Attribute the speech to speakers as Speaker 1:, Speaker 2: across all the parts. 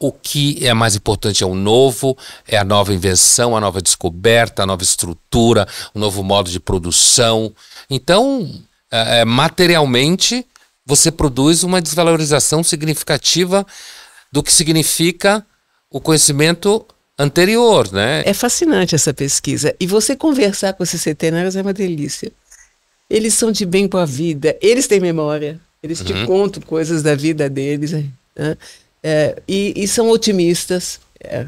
Speaker 1: o que é mais importante é o novo, é a nova invenção, a nova descoberta, a nova estrutura, o novo modo de produção. Então, é, é, materialmente, você produz uma desvalorização significativa do que
Speaker 2: significa o conhecimento anterior, né? É fascinante essa pesquisa. E você conversar com esses centenários é uma delícia. Eles são de bem com a vida, eles têm memória, eles uhum. te contam coisas da vida deles. Né? É, e, e, são otimistas. É,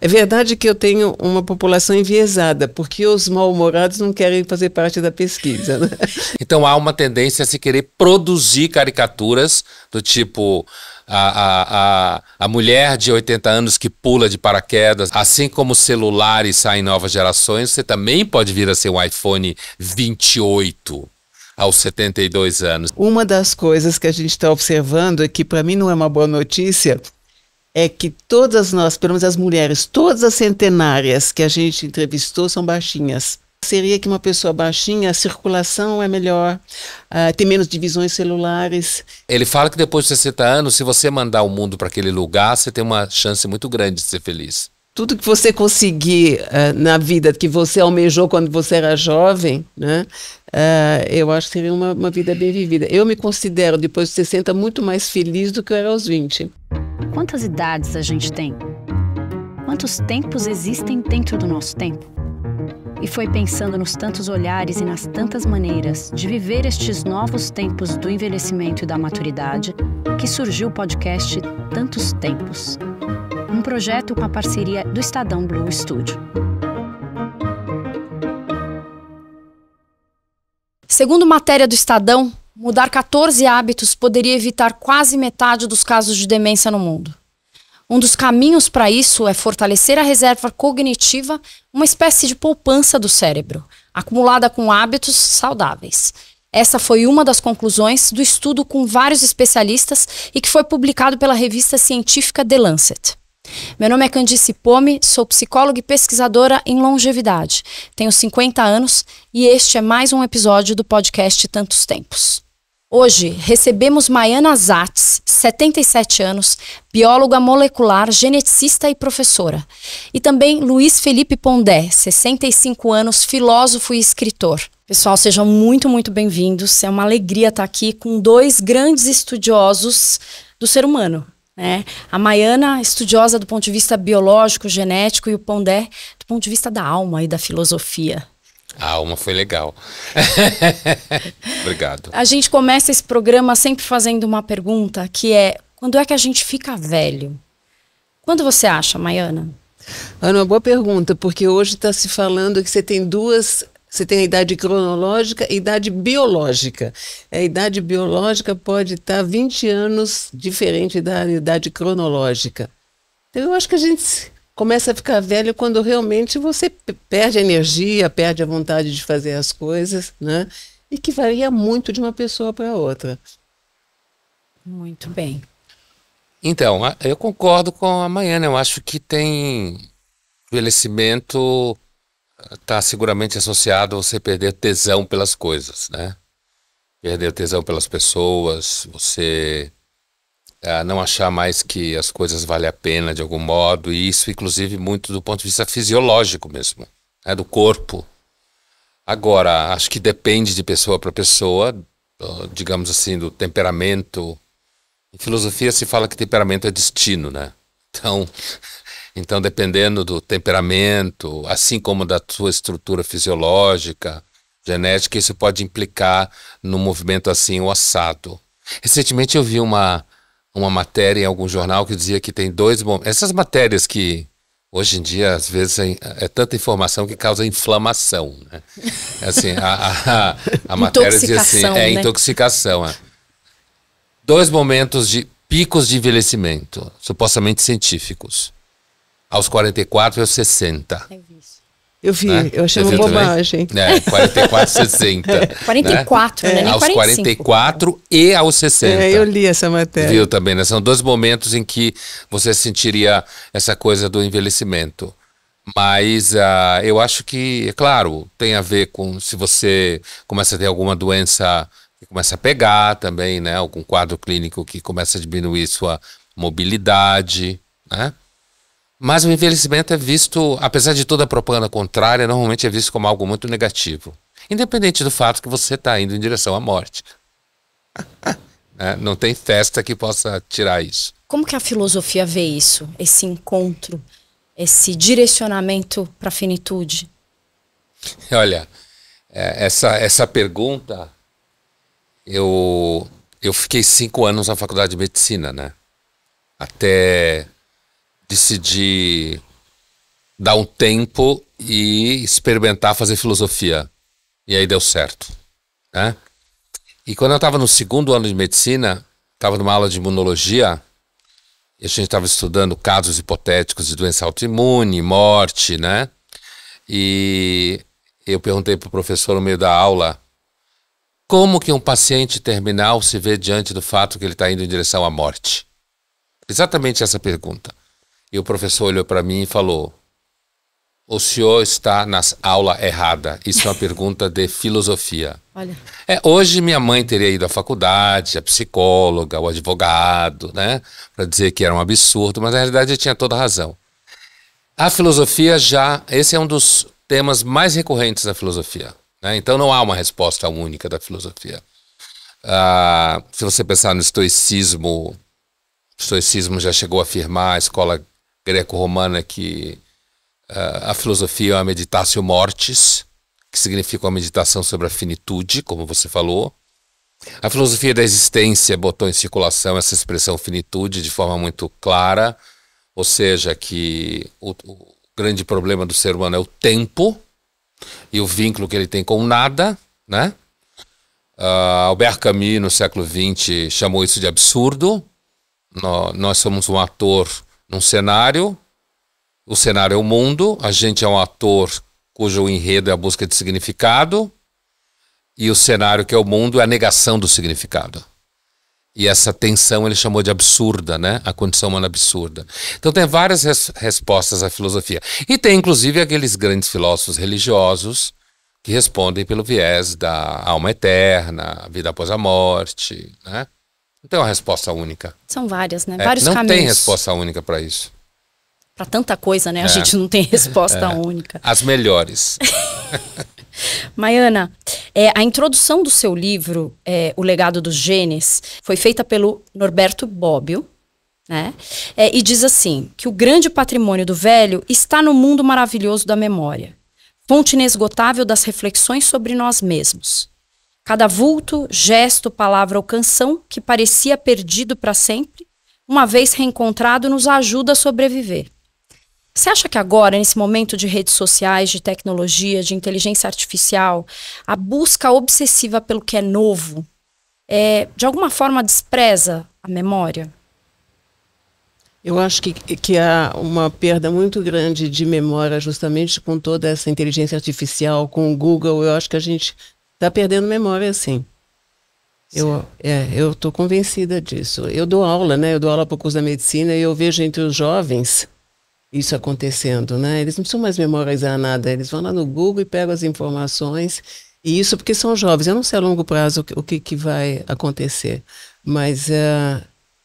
Speaker 2: é verdade que eu tenho uma população enviesada, porque os mal-humorados não querem fazer parte da pesquisa. Né? Então há uma tendência
Speaker 1: a se querer produzir caricaturas do tipo. A, a, a, a, mulher de 80 anos que pula de paraquedas, assim como celulares saem novas gerações, você também pode vir a ser um iPhone 28 aos 72 anos.
Speaker 2: Uma das coisas que a gente está observando e que para mim não é uma boa notícia é que todas nós, pelo menos as mulheres, todas as centenárias que a gente entrevistou são baixinhas. Seria que uma pessoa baixinha, a circulação é melhor, uh, tem menos divisões celulares.
Speaker 1: Ele fala que depois de 60 anos, se você mandar o mundo para aquele lugar, você tem uma chance muito grande de ser feliz.
Speaker 2: Tudo que você conseguir uh, na vida que você almejou quando você era jovem, né, Uh, eu acho que seria uma, uma vida bem vivida. Eu me considero, depois dos 60, muito mais feliz do que eu era aos 20.
Speaker 3: Quantas idades a gente tem? Quantos tempos existem dentro do nosso tempo? E foi pensando nos tantos olhares e nas tantas maneiras de viver estes novos tempos do envelhecimento e da maturidade que surgiu o podcast Tantos Tempos. Um projeto com a parceria do Estadão Blue Studio. Segundo matéria do Estadão, mudar 14 hábitos poderia evitar quase metade dos casos de demência no mundo. Um dos caminhos para isso é fortalecer a reserva cognitiva, uma espécie de poupança do cérebro, acumulada com hábitos saudáveis. Essa foi uma das conclusões do estudo com vários especialistas e que foi publicado pela revista científica The Lancet. Meu nome é Candice Pome, sou psicóloga e pesquisadora em longevidade. Tenho 50 anos e este é mais um episódio do podcast Tantos Tempos. Hoje recebemos Maiana Zatz, 77 anos, bióloga molecular, geneticista e professora. E também Luiz Felipe Pondé, 65 anos, filósofo e escritor. Pessoal, sejam muito, muito bem-vindos. É uma alegria estar aqui com dois grandes estudiosos do ser humano, né? A Maiana, estudiosa do ponto de vista biológico, genético, e o Pondé, do ponto de vista da alma e da filosofia.
Speaker 1: A alma foi legal. Obrigado.
Speaker 3: A gente começa esse programa sempre fazendo uma pergunta que é: quando é que a gente fica velho?
Speaker 2: Quando você acha, Maiana? Ana, uma boa pergunta, porque hoje está se falando que você tem duas você tem a idade cronológica e idade biológica. A idade biológica pode estar 20 anos diferente da idade cronológica. Então, eu acho que a gente começa a ficar velho quando realmente você perde a energia, perde a vontade de fazer as coisas, né? E que varia muito de uma pessoa para outra. Muito bem.
Speaker 1: Então, eu concordo com a Maiana. Eu acho que tem envelhecimento está seguramente associado a você perder tesão pelas coisas, né? Perder tesão pelas pessoas, você ah, não achar mais que as coisas valem a pena de algum modo, e isso, inclusive, muito do ponto de vista fisiológico mesmo, né, do corpo. Agora, acho que depende de pessoa para pessoa, digamos assim, do temperamento. Em filosofia se fala que temperamento é destino, né? Então, então, dependendo do temperamento, assim como da sua estrutura fisiológica, genética, isso pode implicar no movimento assim, o assado. Recentemente eu vi uma, uma matéria em algum jornal que dizia que tem dois momentos. Essas matérias que hoje em dia, às vezes, é, é tanta informação que causa inflamação. Né? Assim, a, a, a matéria dizia assim: é né? intoxicação. É. Dois momentos de picos de envelhecimento, supostamente científicos. Aos 44 e aos 60. É isso.
Speaker 2: Eu vi, né? eu achei uma bobagem. Também? É, 44, 60. 44, né? É. Nem aos 45.
Speaker 1: 44 e aos 60. É, eu li
Speaker 2: essa matéria. Viu
Speaker 1: também, né? São dois momentos em que você sentiria essa coisa do envelhecimento. Mas uh, eu acho que, é claro, tem a ver com se você começa a ter alguma doença que começa a pegar também, né? Algum quadro clínico que começa a diminuir sua mobilidade, né? Mas o envelhecimento é visto, apesar de toda a propaganda contrária, normalmente é visto como algo muito negativo. Independente do fato que você está indo em direção à morte. é, não tem festa que possa tirar isso.
Speaker 3: Como que a filosofia vê isso? Esse encontro, esse direcionamento para a finitude?
Speaker 1: Olha, é, essa, essa pergunta, eu, eu fiquei cinco anos na faculdade de medicina, né? Até decidi dar um tempo e experimentar fazer filosofia. E aí deu certo. Né? E quando eu estava no segundo ano de medicina, estava numa aula de imunologia, e a gente estava estudando casos hipotéticos de doença autoimune, morte, né? E eu perguntei para o professor no meio da aula como que um paciente terminal se vê diante do fato que ele está indo em direção à morte. Exatamente essa pergunta. E o professor olhou para mim e falou: O senhor está na aula errada. Isso é uma pergunta de filosofia. Olha. É, hoje minha mãe teria ido à faculdade, a psicóloga, o advogado, né? Para dizer que era um absurdo, mas na realidade eu tinha toda a razão. A filosofia já. Esse é um dos temas mais recorrentes da filosofia. Né? Então não há uma resposta única da filosofia. Ah, se você pensar no estoicismo, o estoicismo já chegou a afirmar, a escola greco-romana que uh, a filosofia é a meditatio mortis, que significa uma meditação sobre a finitude, como você falou. A filosofia da existência botou em circulação essa expressão finitude de forma muito clara, ou seja, que o, o grande problema do ser humano é o tempo e o vínculo que ele tem com nada, né? Uh, Albert Camus, no século XX, chamou isso de absurdo. No, nós somos um ator num cenário, o cenário é o mundo, a gente é um ator cujo enredo é a busca de significado, e o cenário que é o mundo é a negação do significado. E essa tensão ele chamou de absurda, né? A condição humana absurda. Então tem várias res respostas à filosofia. E tem inclusive aqueles grandes filósofos religiosos que respondem pelo viés da alma eterna, vida após a morte, né? Não tem uma resposta única.
Speaker 3: São várias, né? É, Vários não caminhos. Não tem resposta
Speaker 1: única para isso.
Speaker 3: Para tanta coisa, né? É. A gente não tem resposta é. única.
Speaker 1: As melhores.
Speaker 3: Maiana, é, a introdução do seu livro, é, O Legado dos Genes, foi feita pelo Norberto Bobbio, né? É, e diz assim: que o grande patrimônio do velho está no mundo maravilhoso da memória, fonte inesgotável das reflexões sobre nós mesmos. Cada vulto, gesto, palavra ou canção que parecia perdido para sempre, uma vez reencontrado, nos ajuda a sobreviver. Você acha que agora, nesse momento de redes sociais, de tecnologia, de inteligência artificial, a busca obsessiva pelo que é novo, é, de alguma forma despreza a memória?
Speaker 2: Eu acho que, que há uma perda muito grande de memória, justamente com toda essa inteligência artificial, com o Google. Eu acho que a gente tá perdendo memória assim. Eu, é, eu tô convencida disso. Eu dou aula, né? Eu dou aula para o curso da medicina e eu vejo entre os jovens isso acontecendo, né? Eles não precisam mais memorizar nada, eles vão lá no Google e pegam as informações. E isso porque são jovens. Eu não sei a longo prazo o que, que vai acontecer, mas é,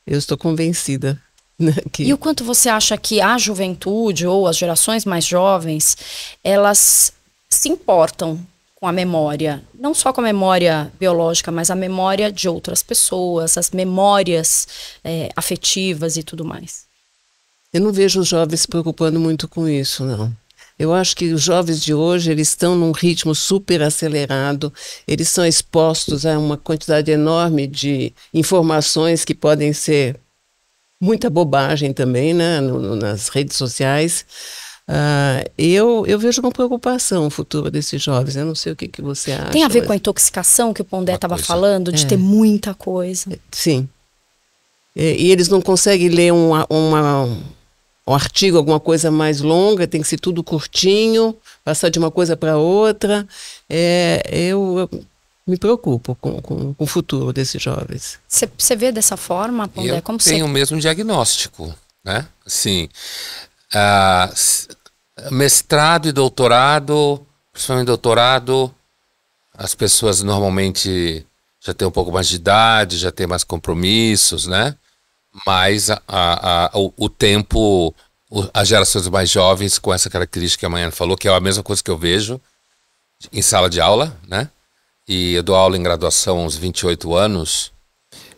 Speaker 2: eu estou convencida. Né, que... E o
Speaker 3: quanto você acha que a juventude ou as gerações mais jovens elas se importam com a memória, não só com a memória biológica, mas a memória de outras pessoas, as memórias é, afetivas e tudo mais.
Speaker 2: Eu não vejo os jovens se preocupando muito com isso, não. Eu acho que os jovens de hoje eles estão num ritmo super acelerado, eles são expostos a uma quantidade enorme de informações que podem ser muita bobagem também, né, no, nas redes sociais. Uh, eu, eu vejo uma preocupação futura desses jovens. Eu não sei o que, que você acha. Tem a ver mas... com a
Speaker 3: intoxicação que o Pondé estava falando, de é. ter muita coisa. É,
Speaker 2: sim. E, e, eles não conseguem ler um uma, um artigo, alguma coisa mais longa, tem que ser tudo curtinho, passar de uma coisa para outra. É, eu, me preocupo com, com, com, o futuro desses jovens.
Speaker 3: Você vê dessa forma, Pondé? Eu Como tenho o
Speaker 1: mesmo diagnóstico, né? Sim. Uh, mestrado e doutorado, principalmente doutorado, as pessoas normalmente já têm um pouco mais de idade, já têm mais compromissos, né? Mas a, a, a o, o, tempo, o, as gerações mais jovens com essa característica que a Mariana falou, que é a mesma coisa que eu vejo em sala de aula, né? E eu dou aula em graduação aos 28 anos,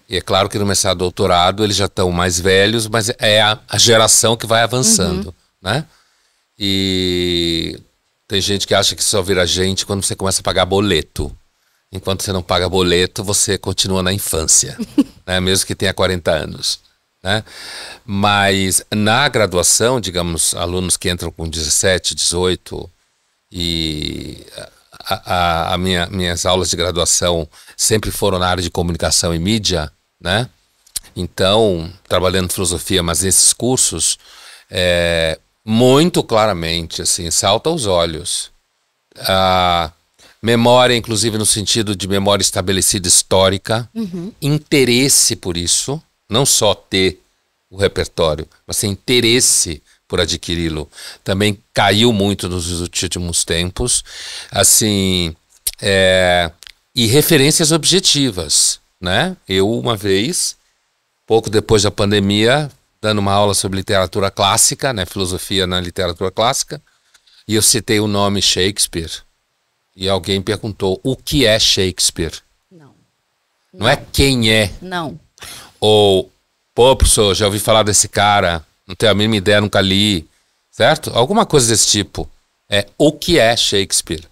Speaker 1: e é claro que no mestrado doutorado eles já estão mais velhos, mas é a, a geração que vai avançando, uhum. né? E tem gente que acha que só vira gente quando você começa a pagar boleto. Enquanto você não paga boleto, você continua na infância, né? mesmo que tenha 40 anos. Né? Mas na graduação, digamos, alunos que entram com 17, 18 e a, a, a minha, minhas aulas de graduação sempre foram na área de comunicação e mídia, né? Então, trabalhando filosofia, mas esses cursos, é, muito claramente, assim, salta aos olhos. A memória, inclusive no sentido de memória estabelecida histórica, uhum. interesse por isso, não só ter o repertório, mas ter interesse por adquiri-lo. Também caiu muito nos últimos tempos. Assim, é, e referências objetivas né? Eu, uma vez, pouco depois da pandemia, dando uma aula sobre literatura clássica, né? Filosofia na literatura clássica, e eu citei o nome Shakespeare. E alguém perguntou: o que é Shakespeare? Não. Não, é Não é quem é. Não. Ou, pô, professor, já ouvi falar desse cara, não tenho a mínima ideia, nunca li. Certo? Alguma coisa desse tipo. É o que é Shakespeare.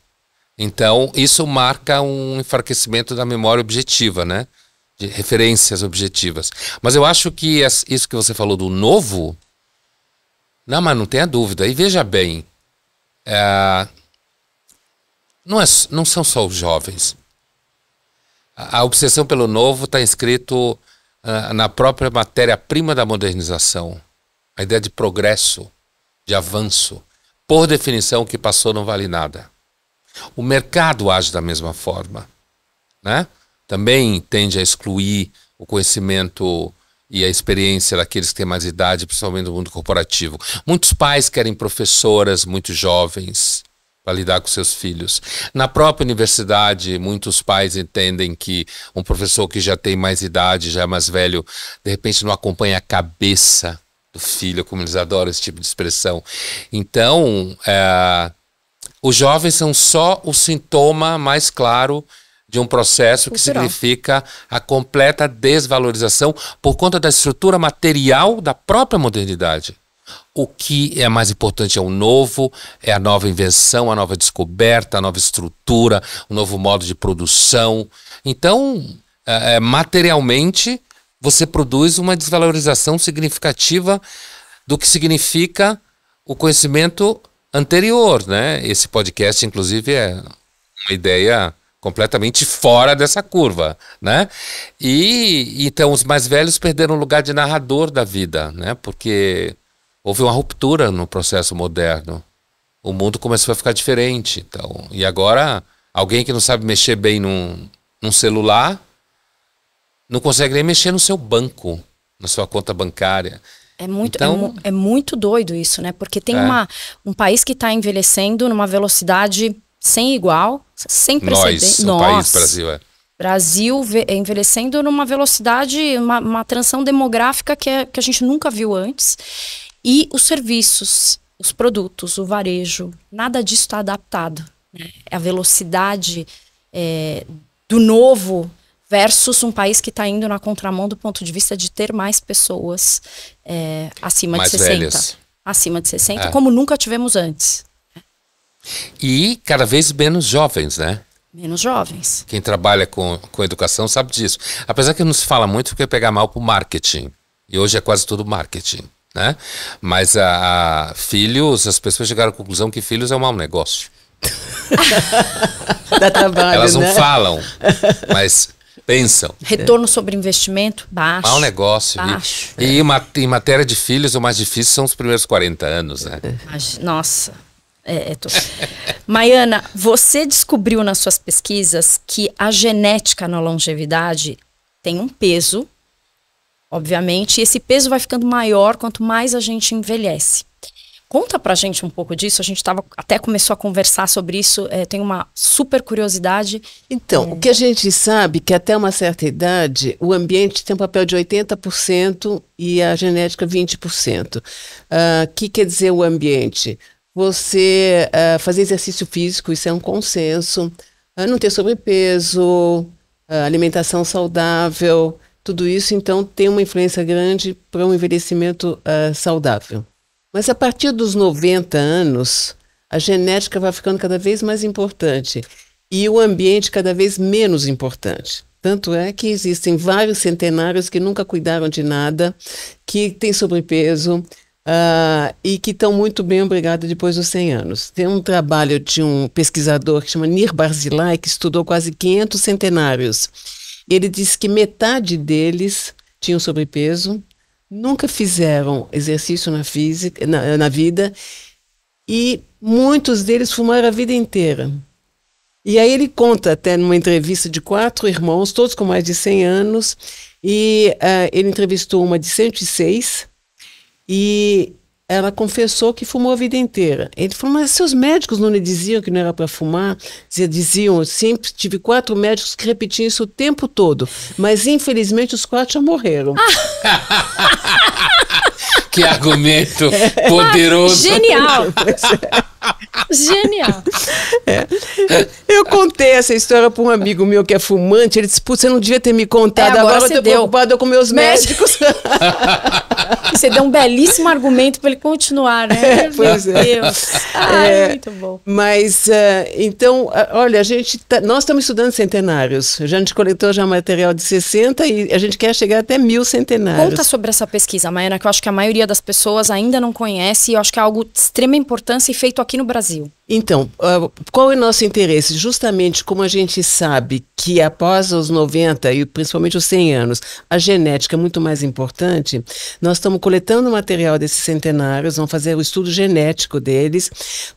Speaker 1: Então, isso marca um enfraquecimento da memória objetiva, né? De referências objetivas. Mas eu acho que isso que você falou do novo. Não, mas não tenha dúvida. E veja bem. É, não, é, não são só os jovens. A, a obsessão pelo novo está inscrito uh, na própria matéria-prima da modernização. A ideia de progresso, de avanço. Por definição, o que passou não vale nada. O mercado age da mesma forma, né? Também tende a excluir o conhecimento e a experiência daqueles que têm mais idade, principalmente no mundo corporativo. Muitos pais querem professoras muito jovens para lidar com seus filhos. Na própria universidade, muitos pais entendem que um professor que já tem mais idade, já é mais velho, de repente não acompanha a cabeça do filho, como eles adoram esse tipo de expressão. Então, é, os jovens são só o sintoma mais claro de um processo que significa a completa desvalorização por conta da estrutura material da própria modernidade. O que é mais importante é o novo, é a nova invenção, a nova descoberta, a nova estrutura, o novo modo de produção. Então, é, é, materialmente, você produz uma desvalorização significativa do que significa o conhecimento anterior, né? Esse podcast, inclusive, é uma ideia completamente fora dessa curva, né? E então os mais velhos perderam o lugar de narrador da vida, né? Porque houve uma ruptura no processo moderno. O mundo começou a ficar diferente, então. E agora alguém que não sabe mexer bem num, num celular não consegue nem mexer no seu banco, na sua conta bancária.
Speaker 3: É muito, é então... é, é, muito doido isso, né? Porque tem é. uma, um país que está envelhecendo numa velocidade sem igual, sem precedente. Nós, Nós. país Brasil, é. Brasil é envelhecendo numa velocidade, uma, uma transição demográfica que, é, que a gente nunca viu antes. E os serviços, os produtos, o varejo, nada disso está adaptado. Né? A velocidade é, do novo versus um país que está indo na contramão do ponto de vista de ter mais pessoas é, acima mais de 60. Velhas. Acima de 60, é. como nunca tivemos antes.
Speaker 1: E cada vez menos jovens, né?
Speaker 3: Menos jovens.
Speaker 1: Quem trabalha com, com educação sabe disso. Apesar que não se fala muito porque pegar mal para marketing. E hoje é quase tudo marketing. Né? Mas a, a, filhos, as pessoas chegaram à conclusão que filhos é um mau negócio.
Speaker 3: Dá trabalho, Elas não né? falam,
Speaker 1: mas Pensam. Né? Retorno
Speaker 3: sobre investimento baixo. Mau
Speaker 1: negócio. Baixo. E, é. em matéria de filhos, o mais difícil são os primeiros 40 anos, né?
Speaker 3: Nossa. É, é tô... Maiana, você descobriu nas suas pesquisas que a genética na longevidade tem um peso, obviamente, e esse peso vai ficando maior quanto mais a gente envelhece. Conta pra gente um pouco disso. A gente tava, até começou a conversar sobre isso. É, tem uma super curiosidade. Então,
Speaker 2: é. o que a gente sabe é que até uma certa idade, o ambiente tem um papel de 80% e a genética 20%. O uh, que quer dizer o ambiente? Você uh, fazer exercício físico, isso é um consenso. Uh, não ter sobrepeso, ah, alimentação saudável, tudo isso, então, tem uma influência grande para um envelhecimento saudável. Mas a partir dos 90 anos, a genética vai ficando cada vez mais importante e o ambiente cada vez menos importante. Tanto é que existem vários centenários que nunca cuidaram de nada, que têm sobrepeso, Uh, e que estão muito bem obrigados depois dos 100 anos. Tem um trabalho de um pesquisador que chama Nir Barzilai, que estudou quase 500 centenários. Ele disse que metade deles tinham sobrepeso nunca fizeram exercício na, física, na, na vida e muitos deles fumaram a vida inteira. E aí ele conta até numa entrevista de quatro irmãos, todos com mais de 100 anos, e uh, ele entrevistou uma de 106 e ela confessou que fumou a vida inteira. Ele falou, mas seus médicos não lhe diziam que não era para fumar? Diziam, eu sempre tive quatro médicos que repetiam isso o tempo todo. Mas, infelizmente, os quatro já morreram.
Speaker 1: que argumento
Speaker 2: é. poderoso. genial.
Speaker 3: Genial.
Speaker 2: É. Eu contei essa história para um amigo meu que é fumante. Ele disse: Putz, você não devia ter me contado. É, agora, agora eu estou deu. preocupada
Speaker 3: com meus médicos. você deu um belíssimo argumento para ele continuar, né? É, pois meu é. Deus. Ai, é, muito bom. Mas, uh,
Speaker 2: então, ah, olha, a gente tá, nós estamos estudando centenários. A gente coletou já material de 60 e a gente quer chegar até mil centenários. Conta sobre
Speaker 3: essa pesquisa, Maiana, que eu acho que a maioria maioria das pessoas ainda não conhece e eu acho que é algo de extrema importância e feito aqui no Brasil.
Speaker 2: Então, ah, qual é o nosso interesse? Justamente como a gente sabe que após os 90 e principalmente os 100 anos, a genética é muito mais importante, nós estamos coletando o material desses centenários, vamos fazer o estudo genético deles,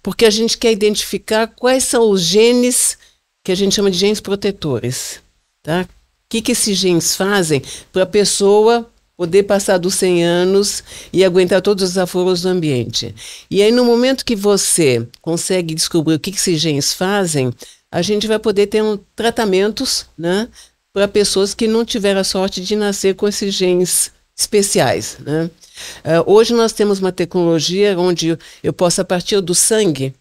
Speaker 2: porque a gente quer identificar quais são os genes que a gente chama de genes protetores. Tá? O que, que esses genes fazem para a pessoa poder passar dos 100 anos e aguentar todos os aforos do ambiente. E aí, no momento que você consegue descobrir o que, que esses genes fazem, a gente vai poder ter um, tratamentos né, para pessoas que não tiveram a sorte de nascer com esses genes especiais. Né? Uh, hoje nós temos uma tecnologia onde eu posso, a partir do sangue,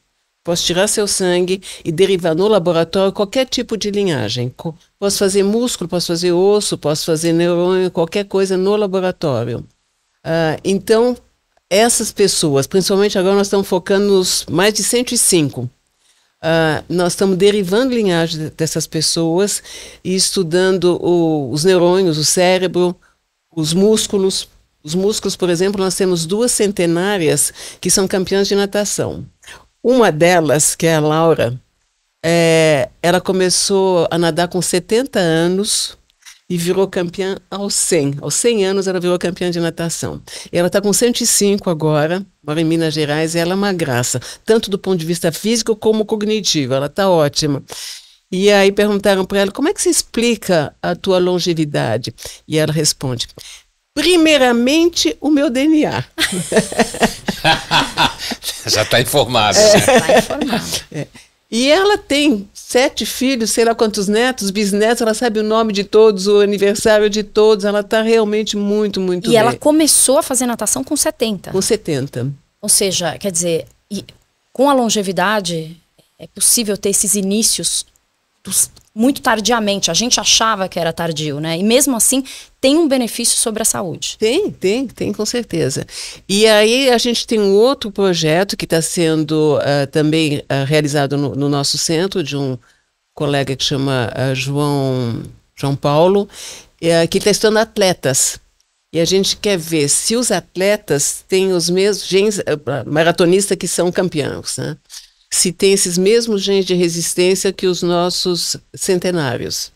Speaker 2: Posso tirar seu sangue e derivar no laboratório qualquer tipo de linhagem. Posso fazer músculo, posso fazer osso, posso fazer neurônio, qualquer coisa no laboratório. Uh, então, essas pessoas, principalmente agora nós estamos focando nos mais de 105. Uh, ah, nós estamos derivando linhagem dessas pessoas e estudando o, os neurônios, o cérebro, os músculos, os músculos, por exemplo, nós temos duas centenárias que são campeãs de natação. Uma delas, que é a Laura, é, ela começou a nadar com 70 anos e virou campeã aos 100. Aos 100 anos ela virou campeã de natação. Ela está com 105 agora, mora em Minas Gerais, e ela é uma graça, tanto do ponto de vista físico como cognitivo, ela está ótima. E aí perguntaram para ela, como é que se explica a tua longevidade? E ela responde, primeiramente o meu DNA.
Speaker 1: Já está informado. É. Né? Já está
Speaker 2: informado. É. E ela tem sete filhos, sei lá quantos netos, bisnetos, ela sabe o nome de todos, o aniversário de todos, ela está realmente muito, muito E bem. ela começou a fazer natação com 70. Com 70.
Speaker 3: Ou seja, quer dizer, com a longevidade, é possível ter esses inícios dos muito tardiamente. A gente achava que era tardio, né? E mesmo assim, tem um benefício sobre a saúde. Tem, tem, tem com certeza. E aí
Speaker 2: a gente tem um outro projeto que está sendo uh, também uh, realizado no, no, nosso centro, de um colega que chama uh, João, João Paulo, que está estudando atletas e a gente quer ver se os atletas têm os mesmos genes maratonistas que são campeões. Né? se tem esses mesmos genes de resistência que os nossos centenários.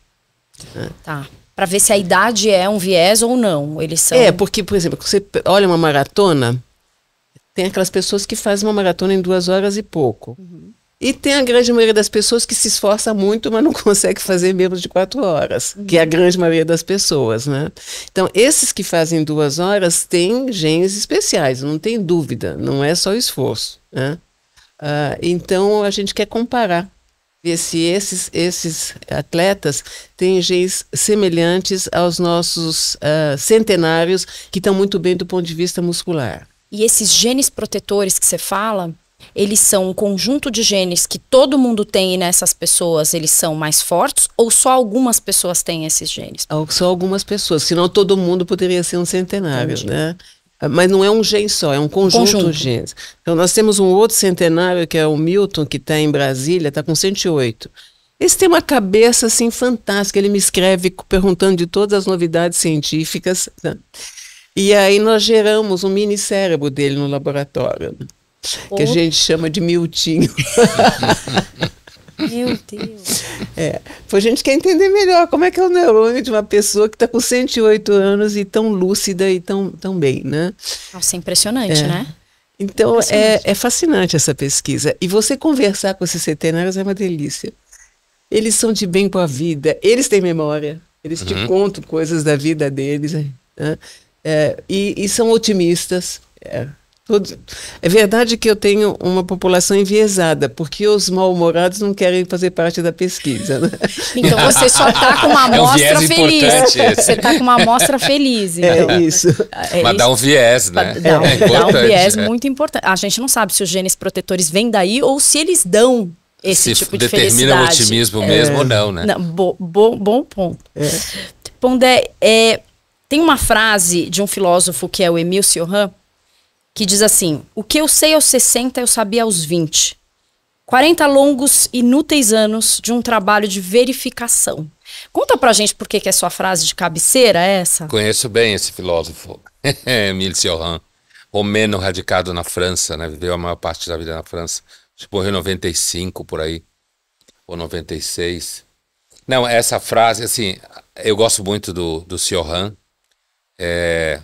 Speaker 2: Né? Tá. Para ver se a idade é um viés ou não. Eles são... É, porque, por exemplo, você olha uma maratona, tem aquelas pessoas que fazem uma maratona em duas horas e pouco. Uhum. E tem a grande maioria das pessoas que se esforça muito, mas não consegue fazer menos de quatro horas, que é a uhum. grande maioria das pessoas, né? Então, esses que fazem duas horas têm genes especiais, não tem dúvida, não é só esforço, né? Uh, então a gente quer comparar, ver se esses, esses atletas têm genes semelhantes aos nossos uh, centenários, que estão muito bem do ponto de vista muscular.
Speaker 3: E esses genes protetores que você fala, eles são um conjunto de genes que todo mundo tem e nessas pessoas eles são mais fortes ou só algumas pessoas têm esses genes?
Speaker 2: Só algumas pessoas, senão todo mundo poderia ser um centenário, Entendi. né? Mas não é um gene só, é um conjunto, conjunto, de genes. Então, nós temos um outro centenário, que é o Milton, que está em Brasília, está com 108. Esse tem uma cabeça assim fantástica. Ele me escreve perguntando de todas as novidades científicas. Né? E aí nós geramos um mini cérebro dele no laboratório, né? que a gente chama de Miltinho. Meu Deus. É, a gente quer entender melhor como é que é o neurônio de uma pessoa que está com 108 anos e tão lúcida e tão, tão bem, né?
Speaker 3: Nossa, é impressionante, é. né?
Speaker 2: Então, É, é fascinante essa pesquisa. E você conversar com esses centenários é uma delícia. Eles são de bem com a vida, eles têm memória, eles uhum. te contam coisas da vida deles. Né? É, e, e, são otimistas. É, é verdade que eu tenho uma população enviesada, porque os mal-humorados não querem fazer parte da pesquisa. Né? Então você só está com uma amostra é um feliz. Você está com uma amostra feliz. É então. É isso. É Mas isso. dá um viés, né? Dá, é dá um viés é. muito
Speaker 3: importante. A gente não sabe se os genes protetores vêm daí ou se eles dão esse se tipo de determina felicidade. Determina o otimismo mesmo é. ou não, né? Não, bo, bo, bom ponto. É. Pondé, tem uma frase de um filósofo que é o Emile Cioran, que diz assim: O que eu sei aos 60, eu sabia aos 20. 40 longos, inúteis anos de um trabalho de verificação. Conta pra gente por que, que é sua frase de cabeceira essa.
Speaker 1: Conheço bem esse filósofo, Emile Cioran. Romeno radicado na França, né? Viveu a maior parte da vida na França. Tipo, morreu em 95 por aí, ou 96. Não, essa frase, assim, eu gosto muito do, do Cioran. É,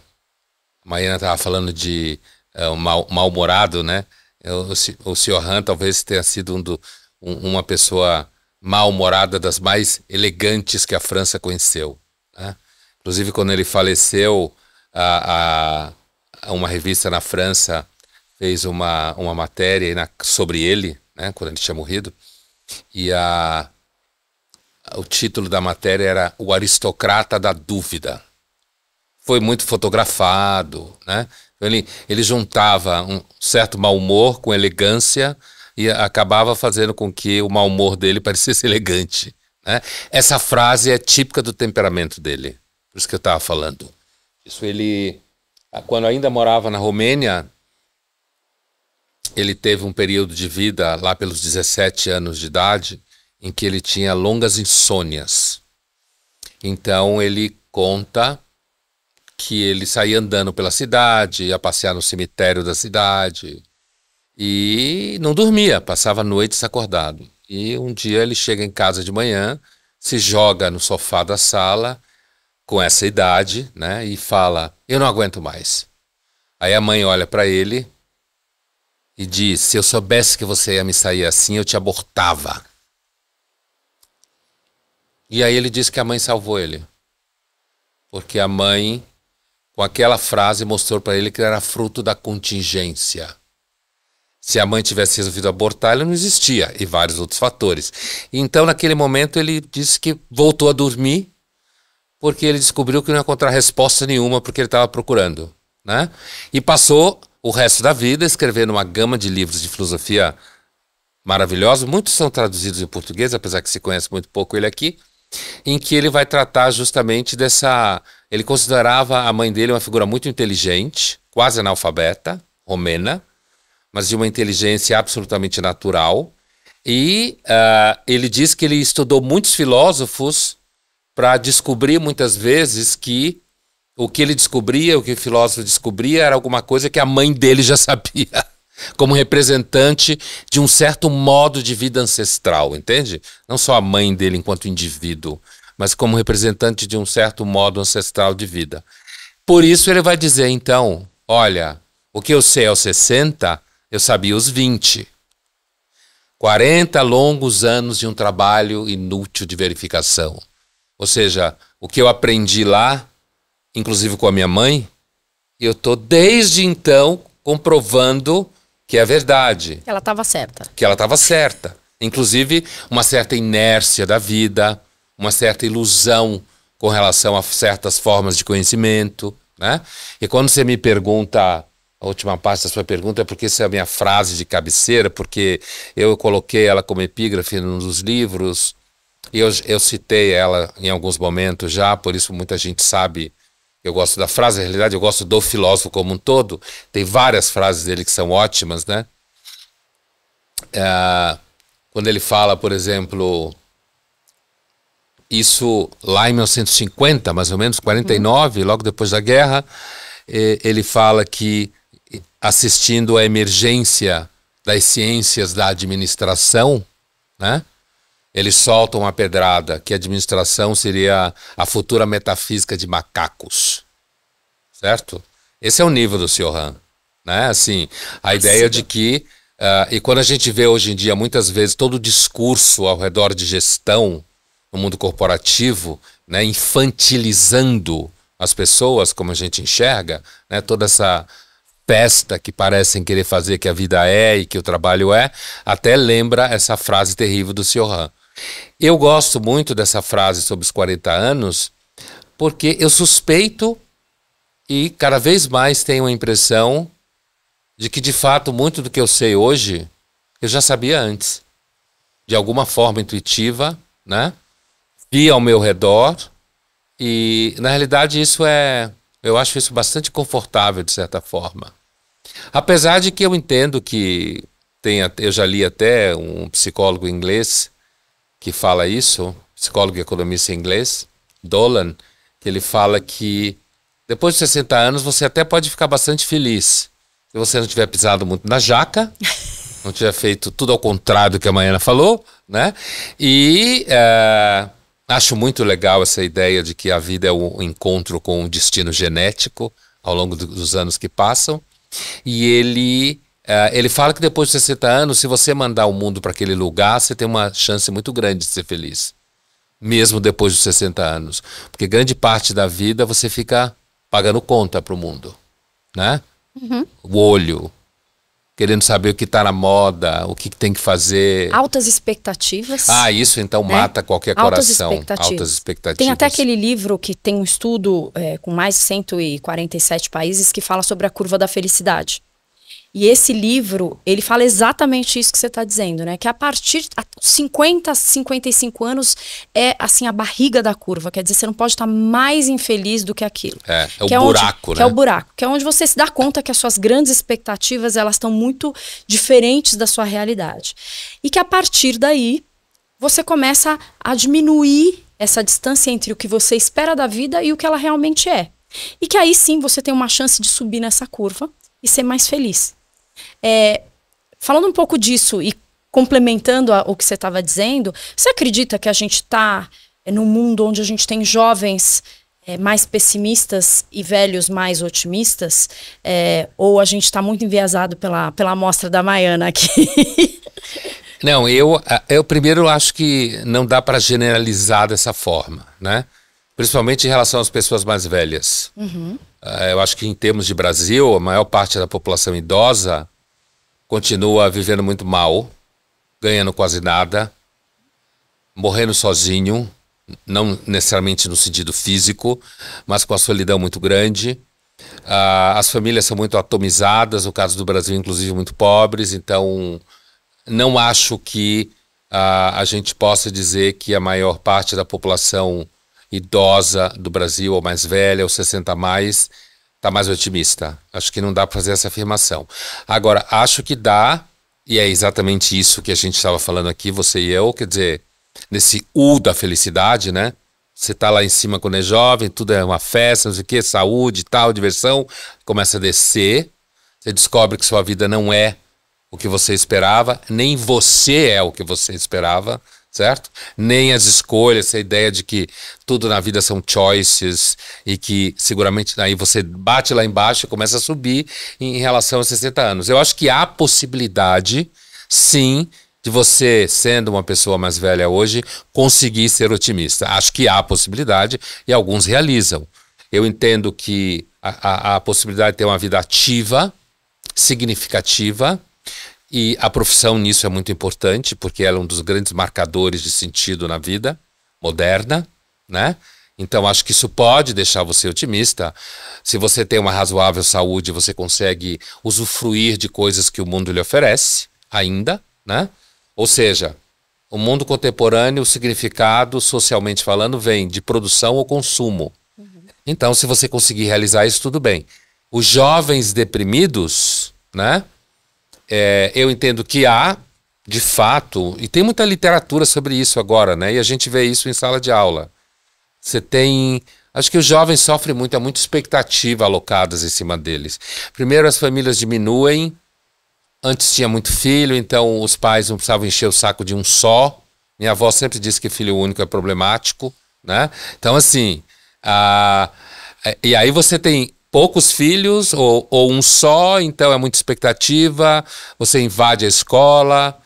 Speaker 1: a Mariana estava falando de é, mal, humorado né? É, o, senhor Sr. Han talvez tenha sido um do, um, uma pessoa mal-humorada das mais elegantes que a França conheceu. Né? Inclusive, quando ele faleceu, a, a, uma revista na França fez uma, uma matéria na, sobre ele, né, quando ele tinha morrido, e a, o título da matéria era O Aristocrata da Dúvida. Foi muito fotografado, né? Então, ele, ele juntava um certo mau humor com elegância e acabava fazendo com que o mau humor dele parecesse elegante. Né? Essa frase é típica do temperamento dele, por isso que eu estava falando. Isso ele, ah, quando ainda morava na Romênia, ele teve um período de vida, lá pelos 17 anos de idade, em que ele tinha longas insônias. Então ele conta que ele saía andando pela cidade, ia passear no cemitério da cidade e não dormia, passava noites acordado. E um dia ele chega em casa de manhã, se joga no sofá da sala com essa idade, né, e fala: "Eu não aguento mais". Aí a mãe olha para ele e diz: "Se eu soubesse que você ia me sair assim, eu te abortava". E aí ele diz que a mãe salvou ele. Porque a mãe com aquela frase, mostrou para ele que era fruto da contingência. Se a mãe tivesse resolvido abortar, ele não existia, e vários outros fatores. Então, naquele momento, ele disse que voltou a dormir, porque ele descobriu que não ia encontrar resposta nenhuma porque ele estava procurando. Né? E passou o resto da vida escrevendo uma gama de livros de filosofia maravilhosos, muitos são traduzidos em português, apesar que se conhece muito pouco ele aqui, em que ele vai tratar justamente dessa ele considerava a mãe dele uma figura muito inteligente, quase analfabeta, romena, mas de uma inteligência absolutamente natural. E uh, ele diz que ele estudou muitos filósofos para descobrir muitas vezes que o que ele descobria, o que o filósofo descobria, era alguma coisa que a mãe dele já sabia, como representante de um certo modo de vida ancestral, entende? Não só a mãe dele enquanto indivíduo, mas como representante de um certo modo ancestral de vida. Por isso ele vai dizer, então, olha, o que eu sei aos 60, eu sabia aos 20. 40 longos anos de um trabalho inútil de verificação. Ou seja, o que eu aprendi lá, inclusive com a minha mãe, eu estou desde então comprovando que é verdade. Que
Speaker 3: ela estava certa.
Speaker 1: Que ela estava certa. Inclusive, uma certa inércia da vida, uma certa ilusão com relação a certas formas de conhecimento, né? E quando você me pergunta a última parte da sua pergunta é porque essa é a minha frase de cabeceira, porque eu coloquei ela como epígrafe num dos livros, e eu, eu citei ela em alguns momentos já, por isso muita gente sabe. Eu gosto da frase, na realidade, eu gosto do filósofo como um todo. Tem várias frases dele que são ótimas, né? É, quando ele fala, por exemplo, isso lá em 1950, mais ou menos, 49, uhum. logo depois da guerra, ele fala que assistindo à emergência das ciências da administração, né? Eles soltam uma pedrada que a administração seria a futura metafísica de macacos. Certo? Esse é o nível do Han, né? Assim, a ideia de que uh, e quando a gente vê hoje em dia muitas vezes todo o discurso ao redor de gestão, no mundo corporativo, né, infantilizando as pessoas, como a gente enxerga, né, toda essa pesta que parecem querer fazer que a vida é e que o trabalho é, até lembra essa frase terrível do Han. Eu gosto muito dessa frase sobre os 40 anos, porque eu suspeito e cada vez mais tenho a impressão de que, de fato, muito do que eu sei hoje, eu já sabia antes. De alguma forma intuitiva, né? vi ao meu redor. E, na realidade, isso é. Eu acho isso bastante confortável, de certa forma. Apesar de que eu entendo que. Tem, eu já li até um psicólogo inglês que fala isso, psicólogo e economista inglês, Dolan, que ele fala que depois de 60 anos você até pode ficar bastante feliz. Se você não tiver pisado muito na jaca, não tiver feito tudo ao contrário do que a Maiana falou, né? E. Uh, Acho muito legal essa ideia de que a vida é um encontro com o um destino genético ao longo dos anos que passam. E ele, uh, ele fala que depois de 60 anos, se você mandar o mundo para aquele lugar, você tem uma chance muito grande de ser feliz. Mesmo depois dos 60 anos. Porque grande parte da vida você fica pagando conta para o mundo. Né? Uhum. O olho, querendo saber o que está na moda, o que tem que fazer.
Speaker 3: Altas expectativas. Ah,
Speaker 1: isso então né? mata qualquer Altas coração. Expectativas. Altas expectativas. Tem até
Speaker 3: aquele livro que tem um estudo é, com mais de 147 países que fala sobre a curva da felicidade. E esse livro, ele fala exatamente isso que você está dizendo, né? Que a partir de 50, 55 anos é assim a barriga da curva. Quer dizer, você não pode estar mais infeliz do que aquilo. É, é o é buraco, onde, né? Que é o né? buraco. Que é onde você se dá conta que as suas grandes expectativas, elas estão muito diferentes da sua realidade. E que a partir daí, você começa a diminuir essa distância entre o que você espera da vida e o que ela realmente é. E que aí sim você tem uma chance de subir nessa curva e ser mais feliz. É, falando um pouco disso e complementando a, o que você estava dizendo, você acredita que a gente está é, num mundo onde a gente tem jovens é, mais pessimistas e velhos mais otimistas? É, ou a gente está muito enviesado pela, pela amostra da Maiana aqui?
Speaker 1: Não, eu, eu primeiro acho que não dá para generalizar dessa forma, né? Principalmente em relação às pessoas mais velhas. Uhum. Ah, eu acho que em termos de Brasil, a maior parte da população idosa continua vivendo muito mal, ganhando quase nada, morrendo sozinho, não necessariamente no sentido físico, mas com a solidão muito grande. Ah, as famílias são muito atomizadas, no caso do Brasil, inclusive, muito pobres, então não acho que ah, a gente possa dizer que a maior parte da população idosa do Brasil, ou mais velha, ou 60 a mais, está mais otimista. Acho que não dá para fazer essa afirmação. Agora, acho que dá, e é exatamente isso que a gente estava falando aqui, você e eu, quer dizer, nesse U da felicidade, né? Você está lá em cima quando é jovem, tudo é uma festa, não sei o quê, saúde, tal, diversão, começa a descer, você descobre que sua vida não é o que você esperava, nem você é o que você esperava certo? Nem as escolhas, essa ideia de que tudo na vida são choices e que seguramente aí você bate lá embaixo e começa a subir em relação aos 60 anos. Eu acho que há possibilidade, sim, de você, sendo uma pessoa mais velha hoje, conseguir ser otimista. Acho que há possibilidade e alguns realizam. Eu entendo que a, a, a possibilidade de ter uma vida ativa, significativa, e a profissão nisso é muito importante, porque ela é um dos grandes marcadores de sentido na vida moderna, né? Então acho que isso pode deixar você otimista. Se você tem uma razoável saúde, você consegue usufruir de coisas que o mundo lhe oferece ainda, né? Ou seja, o mundo contemporâneo, o significado, socialmente falando, vem de produção ou consumo. Uhum. Então, se você conseguir realizar isso, tudo bem. Os jovens deprimidos, né? É, eu entendo que há, de fato, e tem muita literatura sobre isso agora, né? E a gente vê isso em sala de aula. Você tem. Acho que os jovens sofrem muito, há muita expectativa alocada em cima deles. Primeiro, as famílias diminuem. Antes tinha muito filho, então os pais não precisavam encher o saco de um só. Minha avó sempre disse que filho único é problemático, né? Então, assim. A... Ah, é, e aí você tem poucos filhos ou, ou um só, então é muita expectativa, você invade a escola,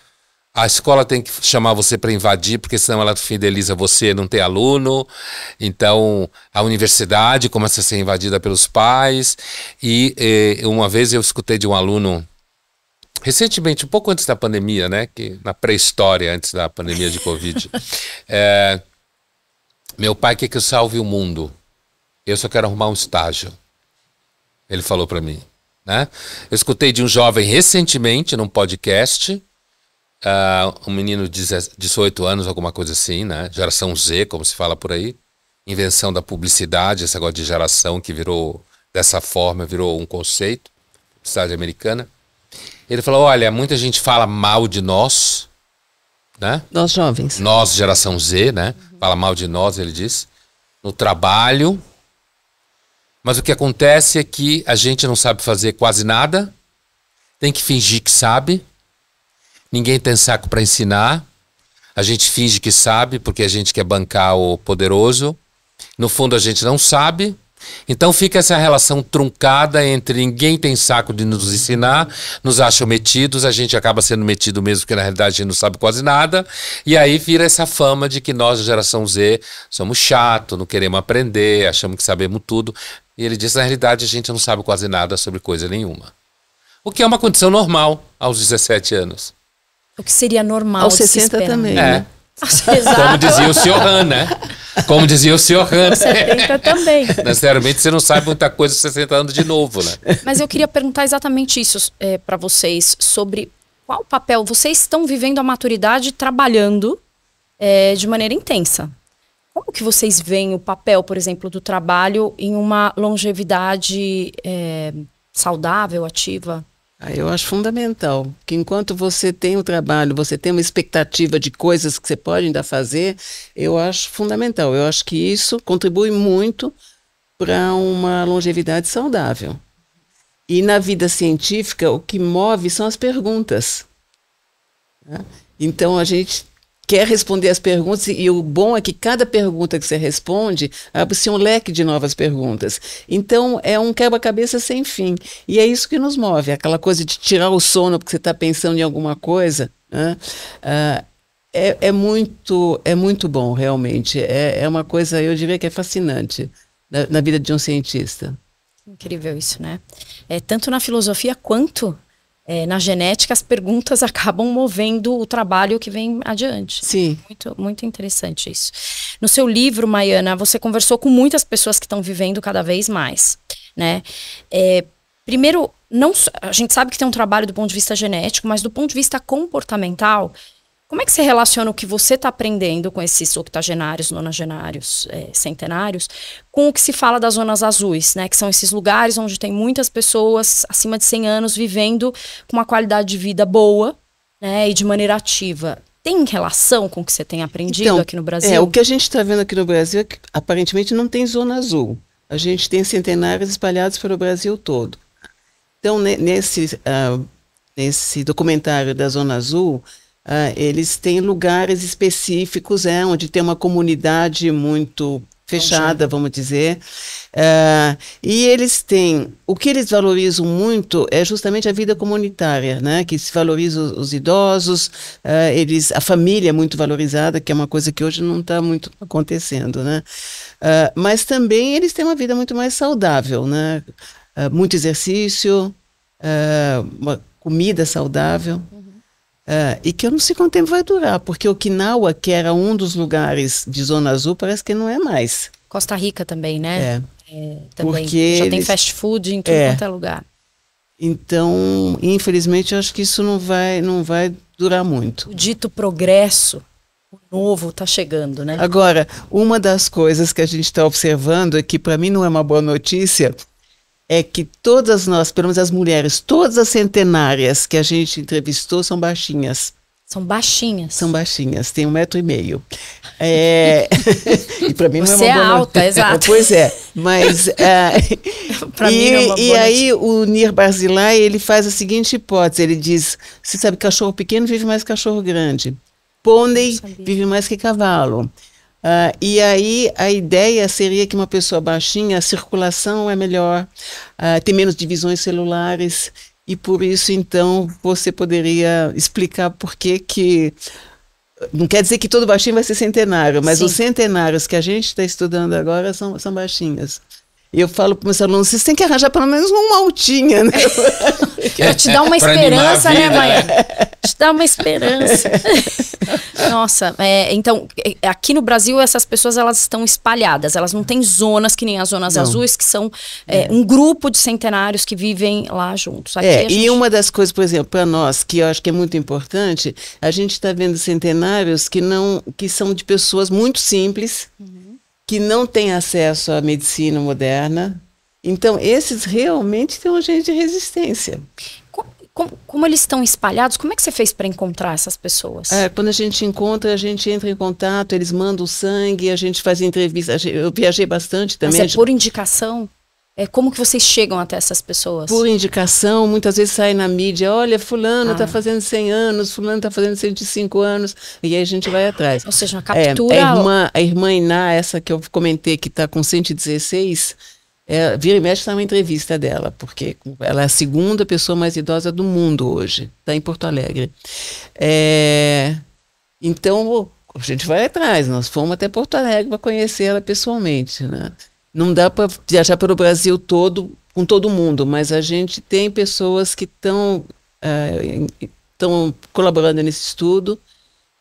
Speaker 1: a escola tem que chamar você para invadir, porque senão ela fideliza você, não tem aluno. Então, a universidade começa a ser invadida pelos pais. E, eh, uma vez eu escutei de um aluno, recentemente, um pouco antes da pandemia, né? Que, na pré-história, antes da pandemia de Covid. é, meu pai quer que eu salve o mundo. Eu só quero arrumar um estágio ele falou para mim. Né? Eu escutei de um jovem recentemente num podcast, uh, um menino de 18 anos, alguma coisa assim, né? geração Z, como se fala por aí, invenção da publicidade, esse negócio de geração que virou dessa forma, virou um conceito, publicidade americana. Ele falou: olha, muita gente fala mal de nós, né? Nós jovens. Nós, geração Z, né? Uhum. Fala mal de nós, ele diz. No trabalho, mas o que acontece é que a gente não sabe fazer quase nada, tem que fingir que sabe, ninguém tem saco para ensinar, a gente finge que sabe porque a gente quer bancar o poderoso, no fundo a gente não sabe. Então fica essa relação truncada entre ninguém tem saco de nos ensinar, nos acham metidos, a gente acaba sendo metido mesmo, porque na realidade a gente não sabe quase nada, e aí vira essa fama de que nós, geração Z, somos chato, não queremos aprender, achamos que sabemos tudo. E ele diz: na realidade, a gente não sabe quase nada sobre coisa nenhuma. O que é uma condição normal aos 17 anos.
Speaker 3: O que seria normal aos 60 se também. É. Né? Como dizia o senhor Han,
Speaker 1: né? Como dizia o senhor Han. 70
Speaker 3: também. Necessariamente
Speaker 1: você não sabe muita coisa aos 60 anos de novo, né?
Speaker 3: Mas eu queria perguntar exatamente isso é, para vocês, sobre qual papel vocês estão vivendo a maturidade trabalhando é, de maneira intensa. Como que vocês veem o papel, por exemplo, do trabalho em uma longevidade é, saudável, ativa? Ah, eu
Speaker 2: acho fundamental que enquanto você tem o trabalho, você tem uma expectativa de coisas que você pode ainda fazer, eu acho fundamental. Eu acho que isso contribui muito para uma longevidade saudável. E na vida científica, o que move são as perguntas. Né? Então a gente quer responder as perguntas e o bom é que cada pergunta que você responde abre-se um leque de novas perguntas. Então é um quebra-cabeça sem fim e é isso que nos move, aquela coisa de tirar o sono porque você está pensando em alguma coisa. Né? Ah, é, é, muito é muito bom realmente. É, é uma coisa eu diria que é fascinante na, na vida de um cientista.
Speaker 3: Incrível isso, né? É tanto na filosofia quanto é, na genética, as perguntas acabam movendo o trabalho que vem adiante. Sim. Muito, muito interessante isso. No seu livro, Maiana, você conversou com muitas pessoas que estão vivendo cada vez mais, né? É, primeiro, não, a gente sabe que tem um trabalho do ponto de vista genético, mas do ponto de vista comportamental, como é que você relaciona o que você está aprendendo com esses octogenários, nonagenários, é, centenários, com o que se fala das zonas azuis, né? Que são esses lugares onde tem muitas pessoas acima de 100 anos vivendo com uma qualidade de vida boa, né? E de maneira ativa. Tem relação com o que você tem aprendido então, aqui no é, Brasil? É, o que
Speaker 2: a gente está vendo aqui no Brasil é que aparentemente não tem zona azul. A gente tem centenários espalhados pelo Brasil todo. Então, nesse, uh, nesse documentário da Zona Azul, Uh, eles têm lugares específicos, é, onde tem uma comunidade muito fechada, vamos dizer. Uh, e eles têm, o que eles valorizam muito é justamente a vida comunitária, né? Que se valoriza os, os idosos, uh, eles, a família é muito valorizada, que é uma coisa que hoje não está muito acontecendo, né? Uh, mas também eles têm uma vida muito mais saudável, né? muito exercício, comida saudável. Uhum. Uh, e que eu não sei quanto tempo vai durar, porque Okinawa, que era um dos lugares de Zona Azul, parece que não é mais.
Speaker 3: Costa Rica também, né? É. é também. Porque Já eles... tem fast food em tudo é. quanto é lugar.
Speaker 2: Então, infelizmente, eu acho que isso não vai, não vai durar muito. O
Speaker 3: dito progresso, o novo, está chegando, né?
Speaker 2: Agora, uma das coisas que a gente está observando, é que para mim não é uma boa notícia, é que todas nós, pelo menos as mulheres, todas as centenárias que a gente entrevistou são baixinhas. São baixinhas. São baixinhas, tem um metro e meio. É... e para mim não é Você é uma é alta, notícia. exato. Pois é, mas... É,
Speaker 3: mim e, é e aí
Speaker 2: o Nir Barzilai, ele faz a seguinte hipótese, ele diz, você sabe, cachorro pequeno vive mais que cachorro grande. Pônei vive mais que cavalo. Uh, e aí a ideia seria que uma pessoa baixinha, a circulação é melhor, uh, tem menos divisões celulares, e por isso então você poderia explicar por que que. Não quer dizer que todo baixinho vai ser centenário, mas Sim. os centenários que a gente está estudando agora são, são baixinhas eu falo para meus alunos, vocês têm que arranjar pelo menos né? é, uma altinha, né?
Speaker 3: Para te dar uma esperança, né, mãe? Te dar uma esperança. Nossa, é, então, é, aqui no Brasil, essas pessoas, elas estão espalhadas. Elas não têm zonas que nem as zonas não. azuis, que são é, é. um grupo de centenários que vivem lá juntos. Aqui é, gente... e
Speaker 2: uma das coisas, por exemplo, para nós, que eu acho que é muito importante, a gente está vendo centenários que, não, que são de pessoas muito simples, uhum que não têm acesso à medicina moderna. Então, esses realmente têm um gene de resistência. Como,
Speaker 3: como, eles estão espalhados? Como é que você fez para encontrar essas pessoas?
Speaker 2: É, quando a gente encontra, a gente entra em contato, eles mandam sangue, a gente faz entrevista. Eu viajei bastante também. Mas é
Speaker 3: por indicação? É, como que vocês chegam até essas pessoas? Por
Speaker 2: indicação,
Speaker 3: muitas vezes sai na mídia,
Speaker 2: olha, fulano está ah. fazendo 100 anos, fulano está fazendo 105 anos, e aí a gente vai atrás. Ou
Speaker 3: seja, uma captura... É, a, irmã,
Speaker 2: a irmã Iná, essa que eu comentei que está com 116, é, vira e mexe está uma entrevista dela, porque ela é a segunda pessoa mais idosa do mundo hoje, está em Porto Alegre. É, então, a gente vai atrás, nós fomos até Porto Alegre para conhecer ela pessoalmente, né? não dá para viajar pelo Brasil todo com todo mundo, mas a gente tem pessoas que estão estão é, colaborando nesse estudo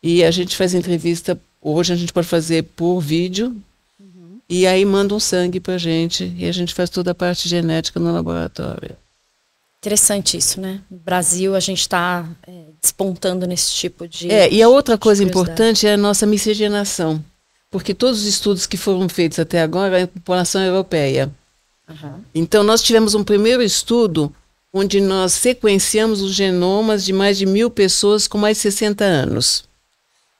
Speaker 2: e a gente faz entrevista. Hoje a gente pode fazer por vídeo uhum. e aí manda um sangue para gente e a gente faz toda a parte genética no laboratório.
Speaker 3: Interessante isso, né? No Brasil, a gente está é, despontando nesse tipo de. É, e a outra coisa importante
Speaker 2: é a nossa miscigenação porque todos os estudos que foram feitos até agora é a população europeia. Uhum. Então, nós tivemos um primeiro estudo onde nós sequenciamos os genomas de mais de mil pessoas com mais de 60 anos,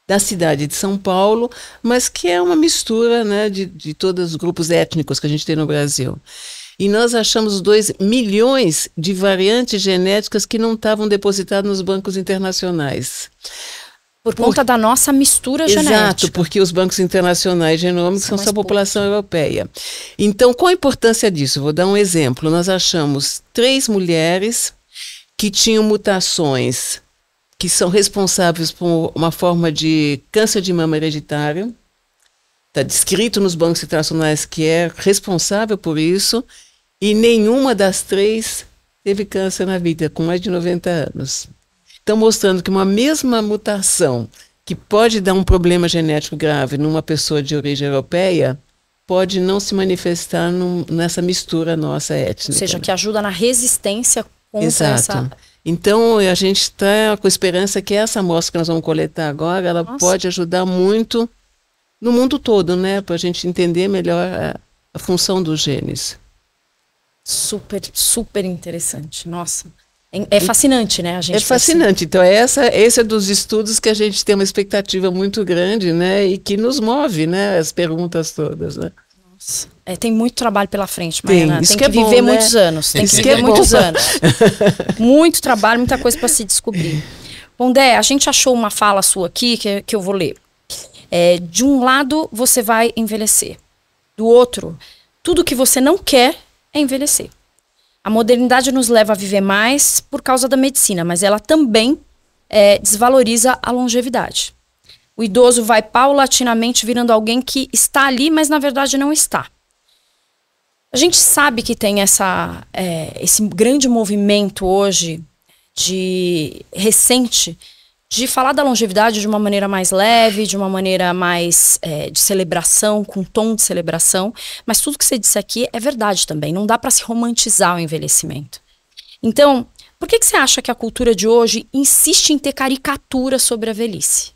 Speaker 2: da cidade de São Paulo, mas que é uma mistura né, de, de todos os grupos étnicos que a gente tem no Brasil. E nós achamos 2 milhões de variantes genéticas que não estavam depositadas nos bancos internacionais. Por, por conta da nossa mistura Exato, genética. Exato, porque os bancos internacionais genômicos são, são a população europeia. Então, qual a importância disso? Vou dar um exemplo. Nós achamos três mulheres que tinham mutações que são responsáveis por uma forma de câncer de mama hereditário. Está descrito nos bancos internacionais que é responsável por isso. E nenhuma das três teve câncer na vida, com mais de 90 anos estão mostrando que uma mesma mutação que pode dar um problema genético grave numa pessoa de origem europeia pode não se manifestar num, nessa mistura nossa étnica. Ou seja, né? que ajuda
Speaker 3: na resistência contra Exato. essa...
Speaker 2: Então, a gente está com esperança que essa amostra que nós vamos coletar agora, ela nossa. pode ajudar muito no mundo todo, né? Para a gente entender melhor a, a função dos genes.
Speaker 3: Super, super interessante. Nossa. É fascinante, né? A gente é
Speaker 2: fascinante. Então, é essa, esse é dos estudos que a gente tem uma expectativa muito grande, né? E que nos move, né? As perguntas todas, né?
Speaker 3: Nossa. É, tem muito trabalho pela frente, Mariana. Tem, é né? tem que, que é viver bom, né? muitos anos. Tem isso que viver é muitos anos. muito trabalho, muita coisa para se descobrir. Bom, Dé, a gente achou uma fala sua aqui que, que eu vou ler. É, de um lado, você vai envelhecer. Do outro, tudo que você não quer é envelhecer. A modernidade nos leva a viver mais por causa da medicina, mas ela também é, desvaloriza a longevidade. O idoso vai paulatinamente virando alguém que está ali, mas na verdade não está. A gente sabe que tem essa, é, esse grande movimento hoje de recente de falar da longevidade de uma maneira mais leve, de uma maneira mais é, de celebração, com tom de celebração. Mas tudo que você disse aqui é verdade também. Não dá para se romantizar o envelhecimento. Então, por que, que você acha que a cultura de hoje insiste em ter caricaturas sobre a velhice?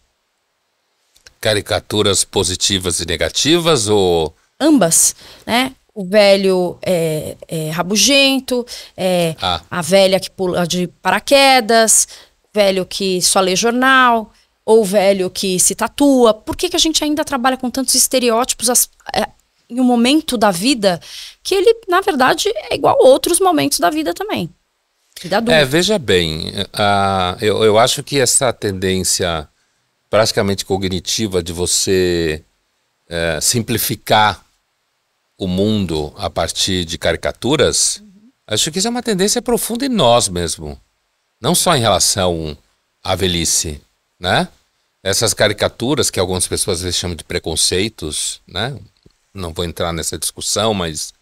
Speaker 1: Caricaturas positivas e negativas ou.
Speaker 3: Ambas, né? o velho é, é rabugento, é, ah. a velha que pula de paraquedas, velho que só lê jornal, ou velho que se tatua. Por que, que a gente ainda trabalha com tantos estereótipos as, é, em um momento da vida que ele, na verdade, é igual a outros momentos da vida também? Da é,
Speaker 1: veja bem, uh, eu, eu acho que essa tendência praticamente cognitiva de você uh, simplificar o mundo a partir de caricaturas, uhum. acho que isso é uma tendência profunda em nós mesmo. Não só em relação à velhice, né? Essas caricaturas que algumas pessoas às vezes chamam de preconceitos, né? Não vou entrar nessa discussão, mas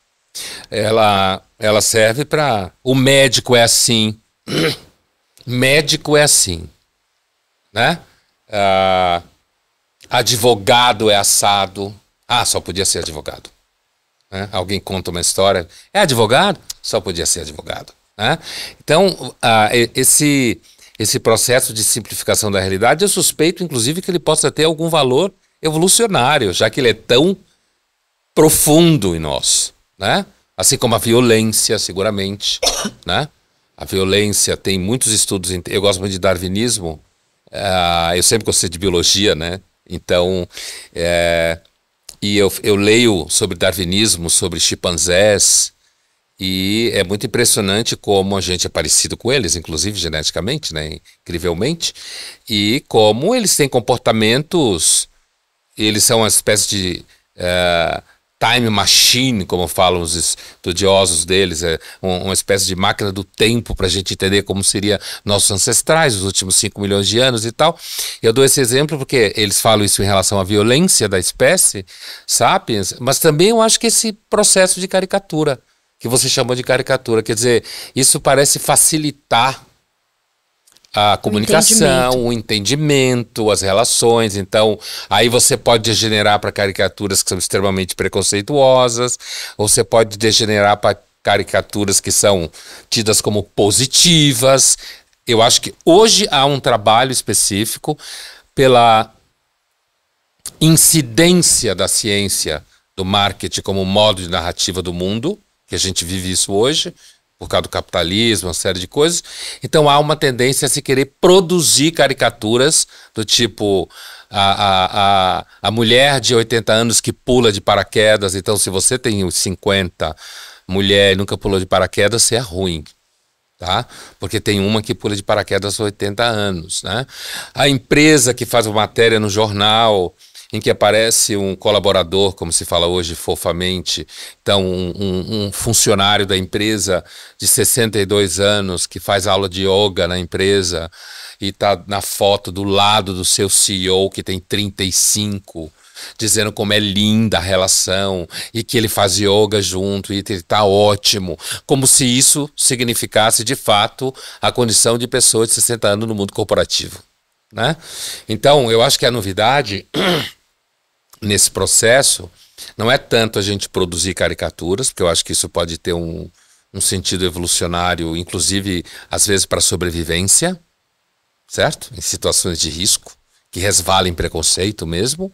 Speaker 1: ela, ela serve para o médico é assim, médico é assim, né? Ah, advogado é assado. Ah, só podia ser advogado. Né? Alguém conta uma história. É advogado? Só podia ser advogado. Né? Então, esse, esse processo de simplificação da realidade, eu suspeito, inclusive, que ele possa ter algum valor evolucionário, já que ele é tão profundo em nós, né? Assim como a violência, seguramente, né? A violência tem muitos estudos. Eu gosto muito de darwinismo. Uh, eu sempre gostei de biologia, né? Então, é, e eu, eu leio sobre darwinismo, sobre chimpanzés, e é muito impressionante como a gente é parecido com eles, inclusive geneticamente, né? Incrivelmente. E como eles têm comportamentos. Eles são uma espécie de. Uh, time machine, como falam os estudiosos deles, é uma espécie de máquina do tempo para a gente entender como seria nossos ancestrais, os últimos 5 milhões de anos e tal. Eu dou esse exemplo porque eles falam isso em relação à violência da espécie, sapiens, mas também eu acho que esse processo de caricatura que você chamou de caricatura. Quer dizer, isso parece facilitar a comunicação, o entendimento. o entendimento, as relações. Então, aí você pode degenerar para caricaturas que são extremamente preconceituosas, ou você pode degenerar para caricaturas que são tidas como positivas. Eu acho que hoje há um trabalho específico pela incidência da ciência do marketing como modo de narrativa do mundo que a gente vive isso hoje, por causa do capitalismo, uma série de coisas. Então há uma tendência a se querer produzir caricaturas do tipo a, a, a, a mulher de 80 anos que pula de paraquedas. Então, se você tem 50 mulher e nunca pulou de paraquedas, você é ruim. Tá? Porque tem uma que pula de paraquedas aos 80 anos. Né? A empresa que faz uma matéria no jornal em que aparece um colaborador, como se fala hoje fofamente, então um, um, um funcionário da empresa de 62 anos que faz aula de yoga na empresa e está na foto do lado do seu CEO que tem 35 dizendo como é linda a relação e que ele faz yoga junto e ele tá ótimo, como se isso significasse de fato a condição de pessoas de 60 anos no mundo corporativo, né? Então, eu acho que a novidade nesse processo não é tanto a gente produzir caricaturas, porque eu acho que isso pode ter um, um sentido evolucionário, inclusive às vezes para sobrevivência, certo? Em situações de risco, que resvalem preconceito mesmo.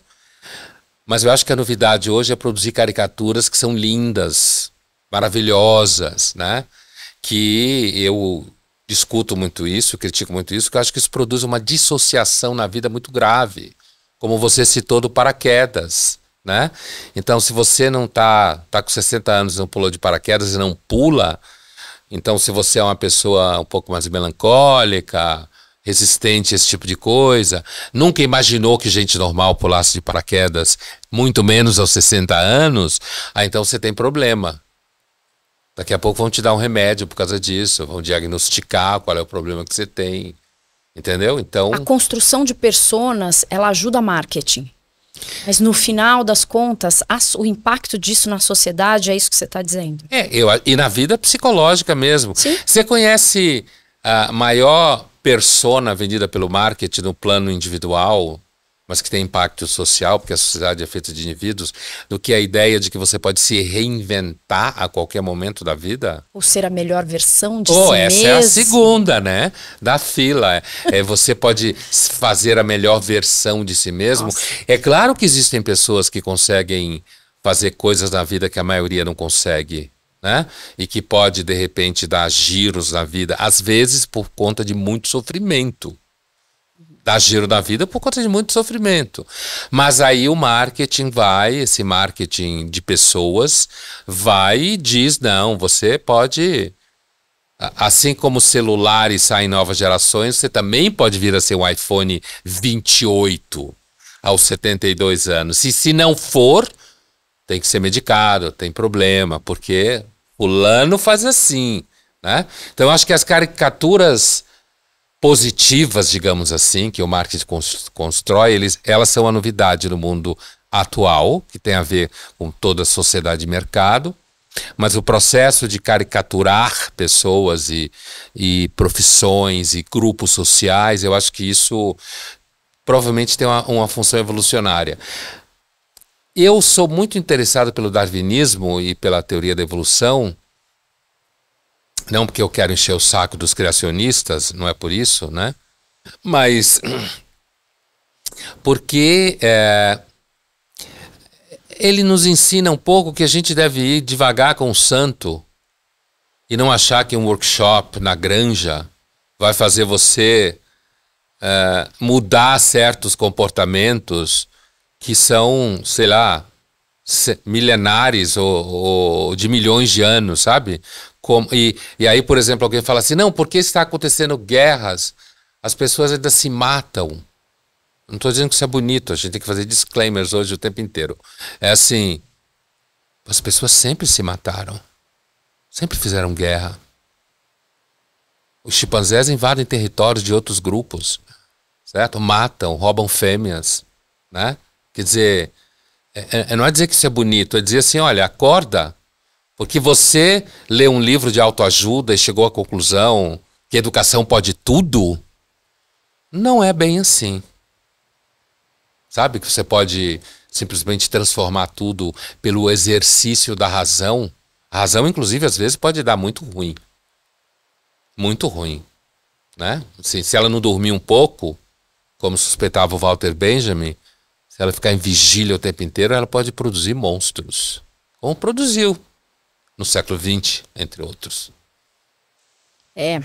Speaker 1: Mas eu acho que a novidade hoje é produzir caricaturas que são lindas, maravilhosas, né? Que eu discuto muito isso, critico muito isso, que eu acho que isso produz uma dissociação na vida muito grave como você citou do paraquedas, né? Então, se você não tá, tá com 60 anos e não pulou de paraquedas e não pula, então se você é uma pessoa um pouco mais melancólica, resistente a esse tipo de coisa, nunca imaginou que gente normal pulasse de paraquedas, muito menos aos 60 anos, aí ah, então você tem problema. Daqui a pouco vão te dar um remédio por causa disso, vão diagnosticar qual é o problema que você tem. Entendeu? Então. A
Speaker 3: construção de personas, ela ajuda marketing. Mas no final das contas, as, o impacto disso na sociedade é isso que você está dizendo.
Speaker 1: É, eu, e na vida psicológica mesmo. Sim. Você conhece a maior persona vendida pelo marketing no plano individual, mas que tem impacto social, porque a sociedade é feita de indivíduos, do que a ideia de que você pode se reinventar a qualquer momento da vida?
Speaker 3: Ou ser a melhor versão de oh, si essa mesmo. é a
Speaker 1: segunda, né? Da fila. É, é, você pode fazer a melhor versão de si mesmo. Nossa. É claro que existem pessoas que conseguem fazer coisas na vida que a maioria não consegue. Né? E que pode, de repente, dar giros na vida, às vezes por conta de muito sofrimento dar giro da vida por conta de muito sofrimento. Mas aí o marketing vai, esse marketing de pessoas, vai e diz: não, você pode. Assim como celulares saem novas gerações, você também pode vir a ser um iPhone 28 aos 72 anos. E se não for, tem que ser medicado, tem problema, porque o Lano faz assim. Né? Então, acho que as caricaturas positivas, digamos assim, que o marketing constrói, eles, elas são a novidade no mundo atual, que tem a ver com toda a sociedade de mercado. Mas o processo de caricaturar pessoas e, e profissões e grupos sociais, eu acho que isso provavelmente tem uma, uma função evolucionária. Eu sou muito interessado pelo darwinismo e pela teoria da evolução, não porque eu quero encher o saco dos criacionistas, não é por isso, né? Mas porque é, ele nos ensina um pouco que a gente deve ir devagar com o santo e não achar que um workshop na granja vai fazer você é, mudar certos comportamentos que são, sei lá, milenares ou, ou, de milhões de anos, sabe? Como, e, e aí, por exemplo, alguém fala assim: não, porque está acontecendo guerras? As pessoas ainda se matam. Não estou dizendo que isso é bonito, a gente tem que fazer disclaimers hoje o tempo inteiro. É assim: as pessoas sempre se mataram, sempre fizeram guerra. Os chimpanzés invadem territórios de outros grupos, certo? Matam, roubam fêmeas, né? Quer dizer, é, é, é não é dizer que isso é bonito, é dizer assim: olha, acorda, porque você lê um livro de autoajuda e chegou à conclusão que educação pode tudo, não é bem assim. Sabe que você pode simplesmente transformar tudo pelo exercício da razão. A razão, inclusive, às vezes pode dar muito ruim. Muito ruim. Né? Assim, se ela não dormir um pouco, como suspeitava o Walter Benjamin, se ela ficar em vigília o tempo inteiro, ela pode produzir monstros. Como produziu no século XX, entre outros.
Speaker 3: É,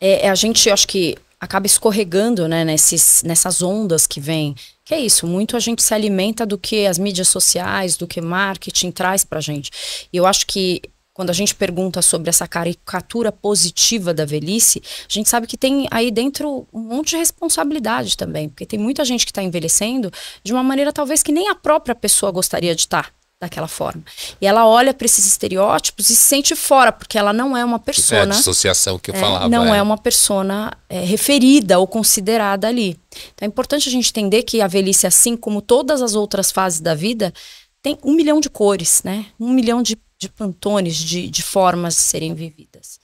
Speaker 3: é, é a gente acho que acaba escorregando né, nesses, nessas ondas que vem. Que é isso, muito a gente se alimenta do que as mídias sociais, do que marketing traz pra gente. E eu acho que quando a gente pergunta sobre essa caricatura positiva da velhice, a gente sabe que tem aí dentro um monte de responsabilidade também, porque tem muita gente que está envelhecendo de uma maneira talvez que nem a própria pessoa gostaria de estar. Tá daquela forma. E ela olha para esses estereótipos e se sente fora, porque ela não é uma pessoa. É a dissociação que eu é, falava. Não é, é uma pessoa é, referida ou considerada ali. Então é importante a gente entender que a velhice, assim como todas as outras fases da vida, tem um milhão de cores, né? Um milhão de, de pantones, de, de formas de serem vividas.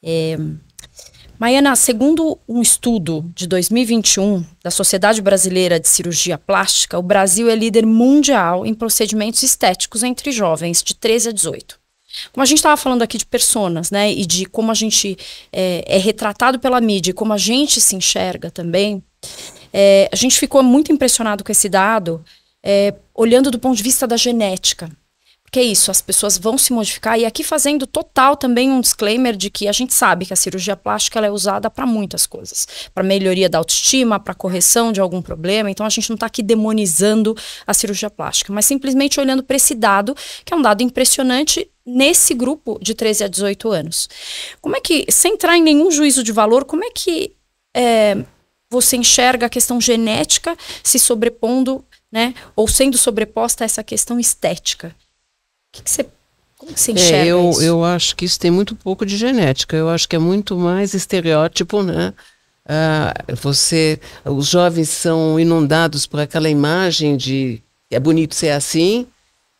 Speaker 3: É, Maiana, segundo um estudo de 2021 da Sociedade Brasileira de Cirurgia Plástica, o Brasil é líder mundial em procedimentos estéticos entre jovens de 13 a 18. Como a gente estava falando aqui de personas, né, e de como a gente é, é retratado pela mídia, como a gente se enxerga também, é, a gente ficou muito impressionado com esse dado, é, olhando do ponto de vista da genética que é isso, as pessoas vão se modificar. E aqui fazendo total também um disclaimer de que a gente sabe que a cirurgia plástica ela é usada para muitas coisas, para melhoria da autoestima, para correção de algum problema. Então a gente não está aqui demonizando a cirurgia plástica, mas simplesmente olhando para esse dado, que é um dado impressionante nesse grupo de 13 a 18 anos. Como é que, sem entrar em nenhum juízo de valor, como é que é, você enxerga a questão genética se sobrepondo, né, ou sendo sobreposta a essa questão estética? que, que você como que você é, enxerga é, eu,
Speaker 2: isso? Eu acho que isso tem muito pouco de genética. Eu acho que é muito mais estereótipo, né? Ah, você, os jovens são inundados por aquela imagem de é bonito ser assim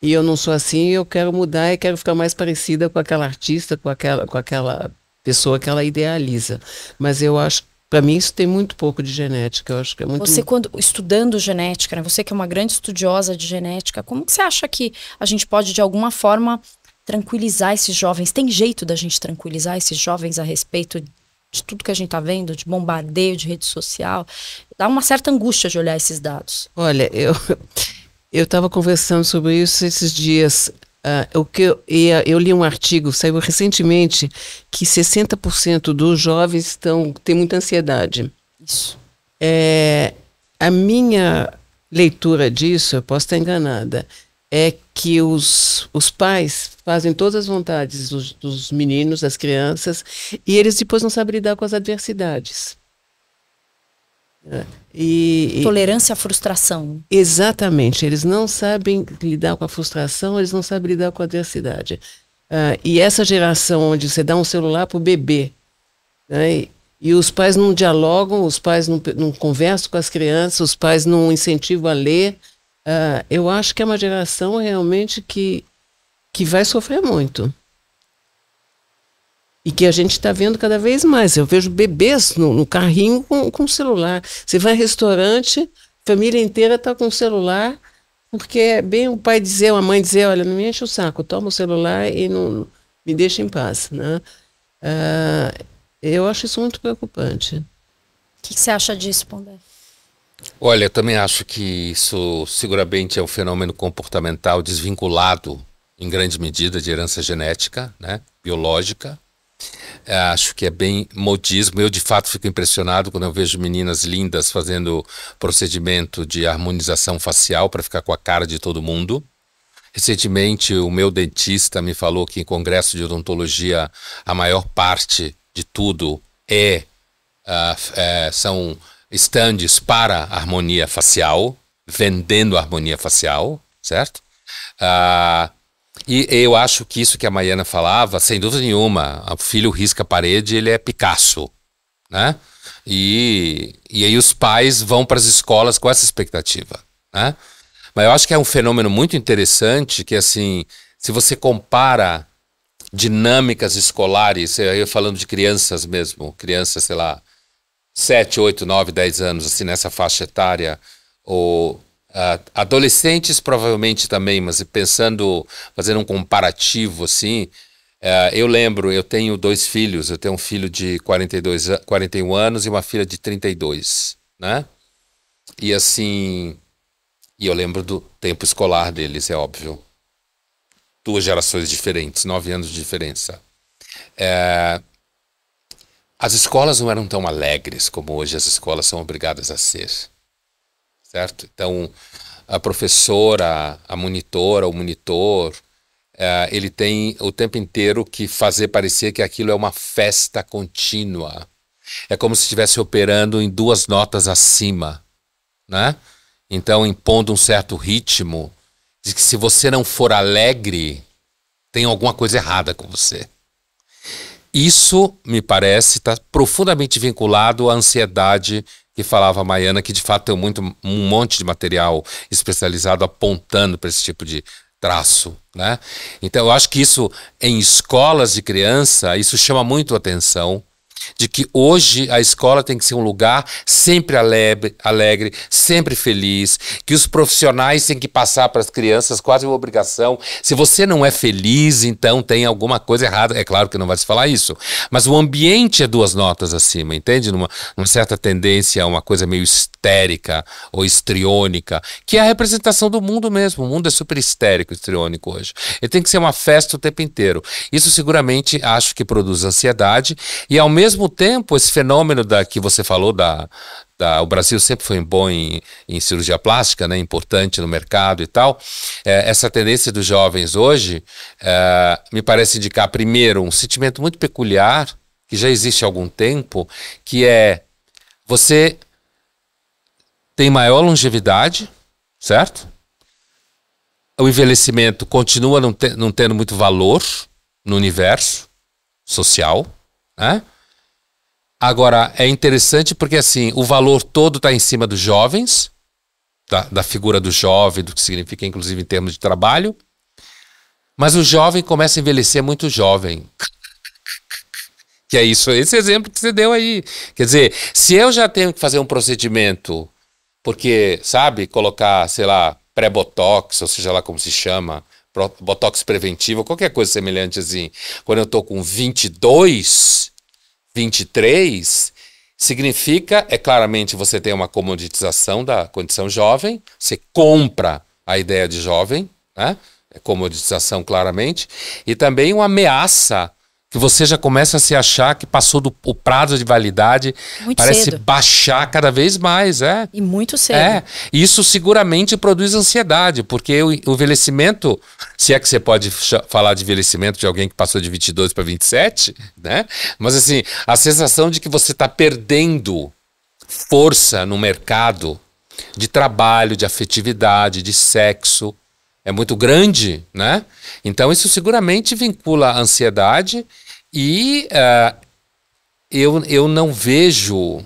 Speaker 2: e eu não sou assim. Eu quero mudar e quero ficar mais parecida com aquela artista, com aquela, com aquela pessoa que ela idealiza. Mas eu acho para mim isso tem muito pouco de genética, eu acho que é muito Você
Speaker 3: quando estudando genética, né, você que é uma grande estudiosa de genética, como que você acha que a gente pode de alguma forma tranquilizar esses jovens? Tem jeito da gente tranquilizar esses jovens a respeito de tudo que a gente está vendo, de bombardeio de rede social? Dá uma certa angústia de olhar esses dados.
Speaker 2: Olha, eu eu estava conversando sobre isso esses dias. Uh, o que eu, ah, eu, li um artigo, saiu recentemente, que 60% dos jovens estão, têm muita ansiedade. Isso. É, a minha leitura disso, eu posso estar enganada, é que os, os pais fazem todas as vontades dos, dos meninos, das crianças, e eles depois não sabem lidar com as adversidades. E,
Speaker 3: Tolerância à frustração.
Speaker 2: Exatamente. Eles não sabem lidar com a frustração, eles não sabem lidar com a adversidade. Ah, e essa geração onde você dá um celular para o bebê, né, e, e os pais não dialogam, os pais não, não, conversam com as crianças, os pais não incentivam a ler, ah, eu acho que é uma geração realmente que, que vai sofrer muito. E que a gente está vendo cada vez mais. Eu vejo bebês no, no carrinho com, com celular. Você vai ao restaurante, família inteira está com celular, porque é bem o pai dizer, a mãe dizer, olha, não me enche o saco, toma o celular e não me deixa em paz. Né? Uh, eu acho isso muito preocupante. O
Speaker 3: que, que você acha disso, Pondé?
Speaker 1: Olha, eu também acho que isso seguramente é um fenômeno comportamental desvinculado, em grande medida, de herança genética, né, biológica. É, acho que é bem modismo. Eu, de fato, fico impressionado quando eu vejo meninas lindas fazendo procedimento de harmonização facial para ficar com a cara de todo mundo. Recentemente, o meu dentista me falou que em congresso de odontologia a maior parte de tudo é, uh, é são estandes para harmonia facial, vendendo harmonia facial, certo? Uh, e eu acho que isso que a Mariana falava, sem dúvida nenhuma, o filho risca a parede, ele é Picasso, né? E, e aí os pais vão para as escolas com essa expectativa, né? Mas eu acho que é um fenômeno muito interessante que, assim, se você compara dinâmicas escolares, eu falando de crianças mesmo, crianças, sei lá, 7, 8, 9, 10 anos, assim, nessa faixa etária, ou Uh, adolescentes provavelmente também, mas pensando, fazendo um comparativo assim, uh, eu lembro, eu tenho dois filhos, eu tenho um filho de 42, 41 anos e uma filha de 32, né? E assim, e eu lembro do tempo escolar deles, é óbvio. Duas gerações diferentes, nove anos de diferença. Eh, as escolas não eram tão alegres como hoje as escolas são obrigadas a ser certo? Então, a professora, a monitora, o monitor, é, ele tem o tempo inteiro que fazer parecer que aquilo é uma festa contínua. É como se estivesse operando em duas notas acima, né? Então impondo um certo ritmo de que se você não for alegre, tem alguma coisa errada com você. Isso, me parece, está profundamente vinculado à ansiedade que falava a Maiana que de fato tem muito, um monte de material especializado apontando para esse tipo de traço, né? Então eu acho que isso em escolas de criança, isso chama muito atenção de que hoje a escola tem que ser um lugar sempre alegre, alegre sempre feliz, que os profissionais têm que passar para as crianças quase uma obrigação. Se você não é feliz, então tem alguma coisa errada. É claro que não vai se falar isso, mas o ambiente é duas notas acima, entende? Numa, numa certa tendência a uma coisa meio histérica ou histriônica, que é a representação do mundo mesmo. O mundo é super histérico, histriônico hoje. Ele tem que ser uma festa o tempo inteiro. Isso seguramente acho que produz ansiedade e ao mesmo mesmo tempo, esse fenômeno da que você falou da, da o Brasil sempre foi bom em, em cirurgia plástica, né, importante no mercado e tal. É, essa tendência dos jovens hoje é, me parece indicar primeiro um sentimento muito peculiar que já existe há algum tempo, que é você tem maior longevidade, certo? O envelhecimento continua não, te, não tendo muito valor no universo social, né? Agora, é interessante porque assim, o valor todo está em cima dos jovens, da, tá? da figura do jovem, do que significa, inclusive, em termos de trabalho. Mas o jovem começa a envelhecer muito jovem. Que é isso, esse exemplo que você deu aí. Quer dizer, se eu já tenho que fazer um procedimento, porque, sabe, colocar, sei lá, pré-botox, ou seja lá como se chama, botox preventivo, qualquer coisa semelhante assim, quando eu estou com 22, 23 significa, é claramente você tem uma comoditização da condição jovem, você compra a ideia de jovem, né? É comoditização claramente, e também uma ameaça que você já começa a se achar que passou do o prazo de validade, muito parece cedo. baixar cada vez mais, é. E
Speaker 3: muito cedo. É.
Speaker 1: Isso seguramente produz ansiedade, porque o, o envelhecimento, se é que você pode falar de envelhecimento de alguém que passou de 22 para 27, né? Mas assim, a sensação de que você está perdendo força no mercado de trabalho, de afetividade, de sexo, é muito grande, né? Então isso seguramente vincula a ansiedade e uh, eu, eu não vejo,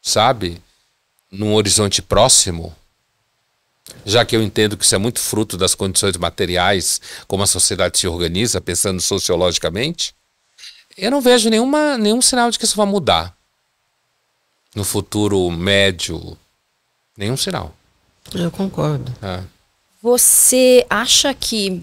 Speaker 1: sabe, num horizonte próximo, já que eu entendo que isso é muito fruto das condições materiais, como a sociedade se organiza, pensando sociologicamente, eu não vejo nenhuma, nenhum sinal de que isso vai mudar no futuro médio. Nenhum sinal.
Speaker 2: Eu concordo.
Speaker 1: É.
Speaker 3: Você acha que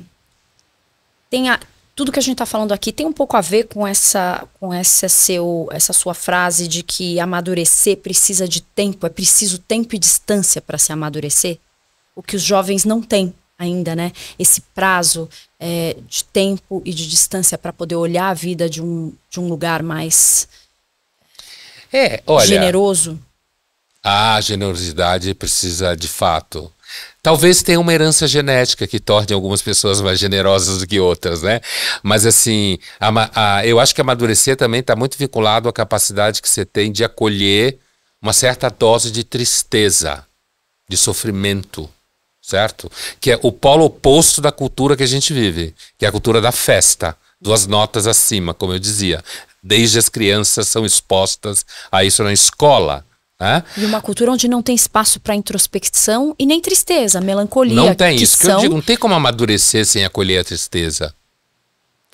Speaker 3: tem, a, tudo que a gente está falando aqui tem um pouco a ver com essa com essa seu essa sua frase de que amadurecer precisa de tempo, é preciso tempo e distância para se amadurecer. O que os jovens não têm ainda, né? Esse prazo é, de tempo e de distância para poder olhar a vida de um, de um lugar mais é, olha, generoso.
Speaker 1: A generosidade precisa de fato Talvez tenha uma herança genética que torne algumas pessoas mais generosas do que outras, né? Mas assim, a, a, eu acho que amadurecer também está muito vinculado à capacidade que você tem de acolher uma certa dose de tristeza, de sofrimento, certo? Que é o polo oposto da cultura que a gente vive, que é a cultura da festa, duas notas acima, como eu dizia. Desde as crianças são expostas a isso na escola. Né?
Speaker 3: E uma cultura onde não tem espaço para introspecção e nem tristeza, melancolia. Não tem isso que eu digo, não
Speaker 1: tem como amadurecer sem acolher a tristeza.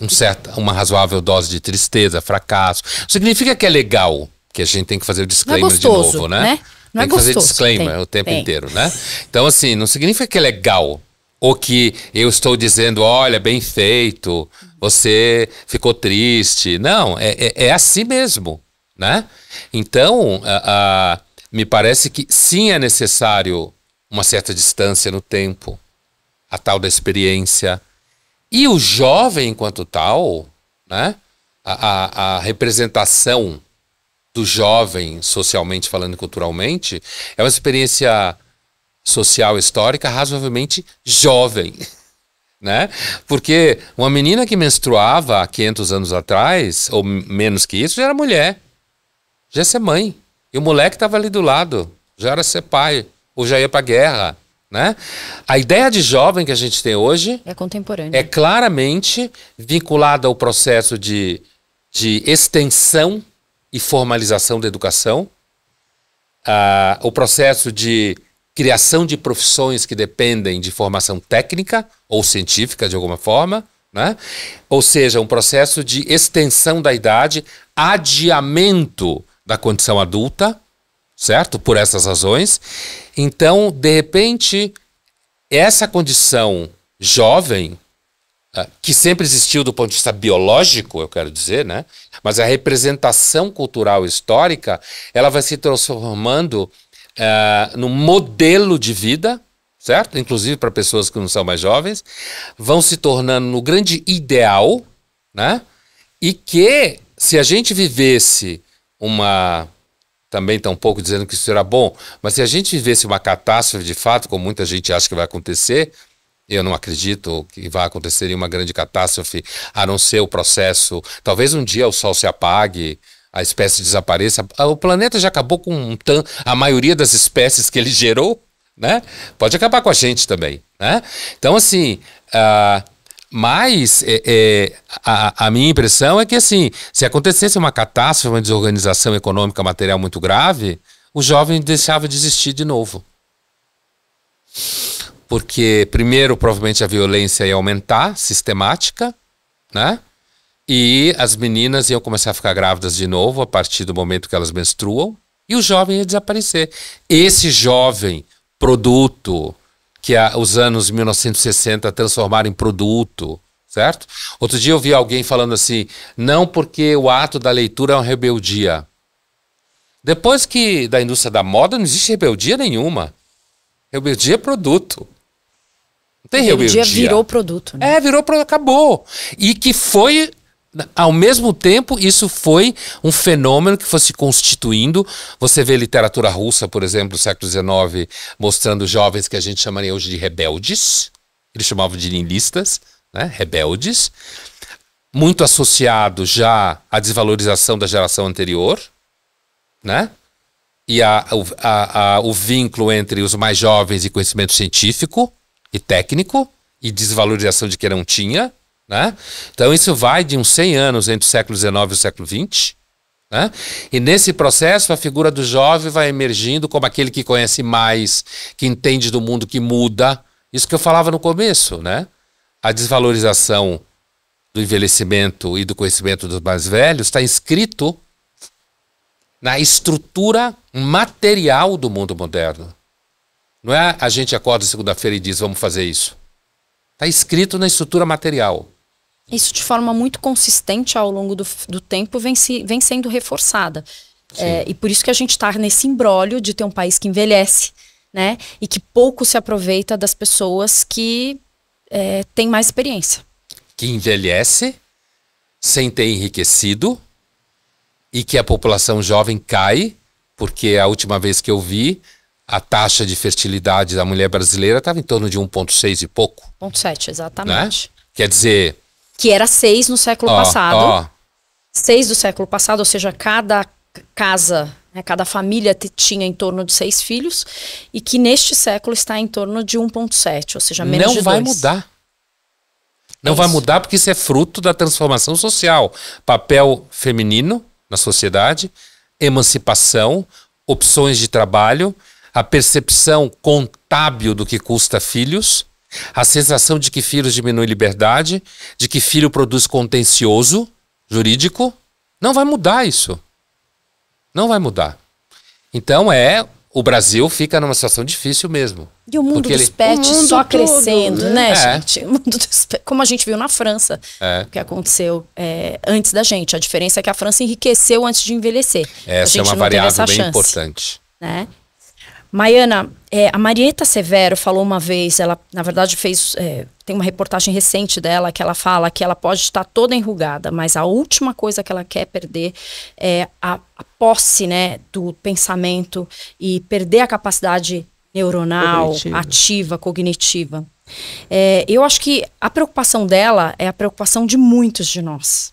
Speaker 1: Um certo uma razoável dose de tristeza, fracasso. Significa que é legal, que a gente tem que fazer o é disclaimer é gostoso, de novo, né? né? Não é tem é que gostoso, fazer disclaimer tem, o tempo tem. inteiro, né? Então, assim, não significa que é legal ou que eu estou dizendo, olha, bem feito, você ficou triste. Não, é, é, é assim mesmo né? Então, me parece que sim é necessário uma certa distância no tempo, a tal da experiência. E o jovem, enquanto tal, né? a, a representação do jovem, socialmente falando e culturalmente, é uma experiência social histórica razoavelmente jovem. Né? Porque uma menina que menstruava há 500 anos atrás, ou menos que isso, já era mulher já ia ser mãe. E o moleque estava ali do lado, já era ser pai, ou já ia para a guerra. Né? A ideia de jovem que a gente tem hoje
Speaker 3: é contemporânea.
Speaker 1: É claramente vinculada ao processo de, de extensão e formalização da educação, a ah, o processo de criação de profissões que dependem de formação técnica ou científica de alguma forma, né? ou seja, um processo de extensão da idade, adiamento da condição adulta, certo? Por essas razões. Então, de repente, essa condição jovem, ah, que sempre existiu do ponto de vista biológico, eu quero dizer, né? Mas a representação cultural histórica, ela vai se transformando uh, modelo de vida, certo? Inclusive para pessoas que não são mais jovens, vão se tornando no grande ideal, né? E que se a gente vivesse uma. Também está um pouco dizendo que isso era bom, mas se a gente vivesse uma catástrofe de fato, como muita gente acha que vai acontecer, eu não acredito que vá acontecer uma grande catástrofe, a não ser o processo. Talvez um dia o sol se apague, a espécie desapareça. O planeta já acabou com um tan a maioria das espécies que ele gerou, né? Pode acabar com a gente também, né? Então, assim, uh, mas é, é, a, a, minha impressão é que, assim, se acontecesse uma catástrofe, uma desorganização econômica material muito grave, o jovem deixava de existir de novo. Porque, primeiro, provavelmente a violência ia aumentar, sistemática, né? E as meninas iam começar a ficar grávidas de novo a partir do momento que elas menstruam, e o jovem ia desaparecer. Esse jovem, produto, que a, é os anos 1960 transformaram em produto, certo? Outro dia eu vi alguém falando assim, não porque o ato da leitura é uma rebeldia. Depois que da indústria da moda não existe rebeldia nenhuma. Rebeldia é produto. Não tem rebeldia. Rebeldia virou produto, né? É, virou produto, acabou. E que foi ao mesmo tempo, isso foi um fenômeno que foi se constituindo. Você vê literatura russa, por exemplo, do século XIX, mostrando jovens que a gente chamaria hoje de rebeldes. Eles chamavam de niilistas, né? rebeldes. Muito associado já à desvalorização da geração anterior, né? E a, a, a, o vínculo entre os mais jovens e conhecimento científico e técnico e desvalorização de quem não tinha né? Então isso vai de uns 100 anos entre o século XIX e o século XX. Né? E nesse processo, a figura do jovem vai emergindo como aquele que conhece mais, que entende do mundo, que muda. Isso que eu falava no começo, né? A desvalorização do envelhecimento e do conhecimento dos mais velhos está inscrito na estrutura material do mundo moderno. Não é a gente acorda segunda-feira e diz vamos fazer isso. Está escrito na estrutura material
Speaker 3: isso de forma muito consistente ao longo do, do tempo vem, se, vem sendo reforçada. É, e por isso que a gente está nesse imbróglio de ter um país que envelhece, né? E que pouco se aproveita das pessoas que é, têm mais experiência.
Speaker 1: Que envelhece sem ter enriquecido e que a população jovem cai, porque a última vez que eu vi, a taxa de fertilidade da mulher brasileira estava em torno de 1,6 e pouco.
Speaker 3: 1,7, né? exatamente.
Speaker 1: Né? Quer dizer,
Speaker 3: que era seis no século oh, passado. Oh. Seis do século passado, ou seja, cada casa, né, cada família tinha em torno de seis filhos, e que neste século está em torno de 1,7, ou seja, menos Não de vai dois. mudar.
Speaker 1: Não vai mudar porque isso é fruto da transformação social. Papel feminino na sociedade, emancipação, opções de trabalho, a percepção contábil do que custa filhos a sensação de que filhos diminui liberdade, de que filho produz contencioso jurídico, não vai mudar isso. Não vai mudar. Então é o Brasil fica numa situação difícil mesmo.
Speaker 3: E o mundo dos pets só todo, crescendo, né, né? é. gente? Dos... como a gente viu na França, é. o que aconteceu é, antes da gente. A diferença é que a França enriqueceu antes de envelhecer. Essa é uma variável bem chance, importante. Né? Maiana, é, a Marieta Severo falou uma vez, ela na verdade fez, é, tem uma reportagem recente dela que ela fala que ela pode estar toda enrugada, mas a última coisa que ela quer perder é a, a posse, né, do pensamento e perder a capacidade neuronal, cognitiva. ativa, cognitiva. É, eu acho que a preocupação dela é a preocupação de muitos de nós.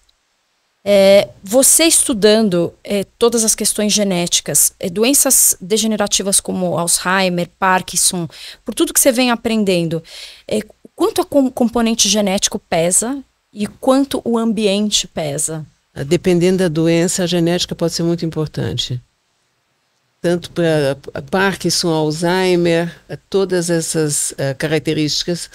Speaker 3: É, você estudando é, todas as questões genéticas, é, doenças degenerativas como Alzheimer, Parkinson, por tudo que você vem aprendendo, é, quanto a com componente genético pesa e quanto o ambiente pesa?
Speaker 2: Ah, dependendo da doença, a genética pode ser muito importante. Tanto para Parkinson, Alzheimer, todas essas uh, características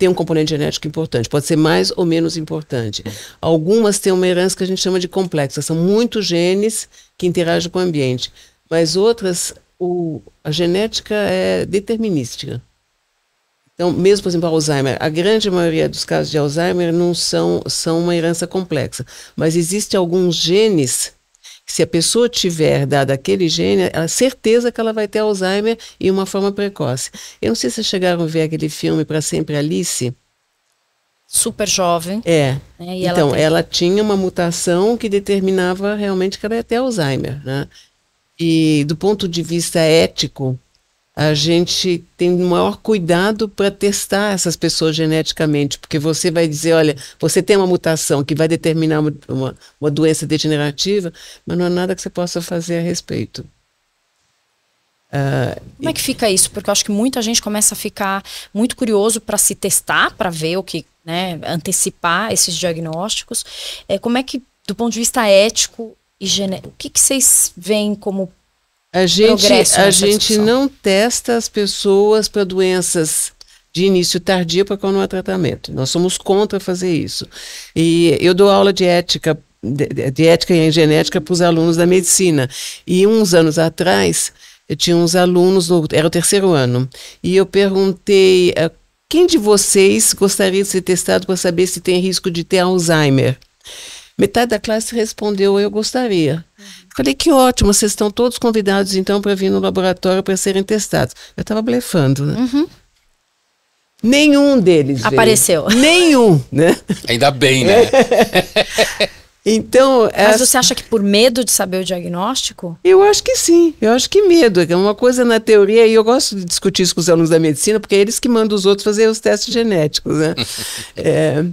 Speaker 2: tem um componente genético importante, pode ser mais ou menos importante. Algumas têm uma herança que a gente chama de complexa, são muitos genes que interagem com o ambiente, mas outras, o, a genética é determinística. Então, mesmo, por exemplo, Alzheimer, a grande maioria dos casos de Alzheimer não são, são uma herança complexa, mas existem alguns genes se a pessoa tiver dado aquele gene, a certeza que ela vai ter Alzheimer e uma forma precoce. Eu não sei se vocês chegaram a ver aquele filme Para Sempre Alice.
Speaker 3: Super jovem. É. Né, então, ela, tem...
Speaker 2: ela, tinha uma mutação que determinava realmente que ela ia ter Alzheimer, né? E do ponto de vista ético, a gente tem o maior cuidado para testar essas pessoas geneticamente, porque você vai dizer, olha, você tem uma mutação que vai determinar uma, uma, uma doença degenerativa, mas não há nada que você possa fazer a respeito. Uh,
Speaker 3: Como é que fica isso? Porque eu acho que muita gente começa a ficar muito curioso para se testar, para ver o que, né, antecipar esses diagnósticos. É, como é que, do ponto de vista ético e genético, o que, que vocês veem como a gente, a gente
Speaker 2: não testa as pessoas para doenças de início tardio para quando há é tratamento. Nós somos contra fazer isso. E eu dou aula de ética, de, de ética e genética para os alunos da medicina. E uns anos atrás, eu tinha uns alunos, no, era o terceiro ano, e eu perguntei uh, quem de vocês gostaria de ser testado para saber se tem risco de ter Alzheimer? Metade da classe respondeu eu gostaria. Uhum. Falei, que ótimo, vocês estão todos convidados então para vir no laboratório para serem testados. Eu estava blefando, né? Uhum. Nenhum deles apareceu. Veio. Nenhum, né? Ainda bem, né?
Speaker 3: então, é mas essa... você acha que por medo de saber o diagnóstico? Eu acho que sim. Eu acho
Speaker 2: que medo é uma coisa na teoria e eu gosto de discutir isso com os alunos da medicina porque é eles que mandam os outros fazer os testes genéticos, né? é,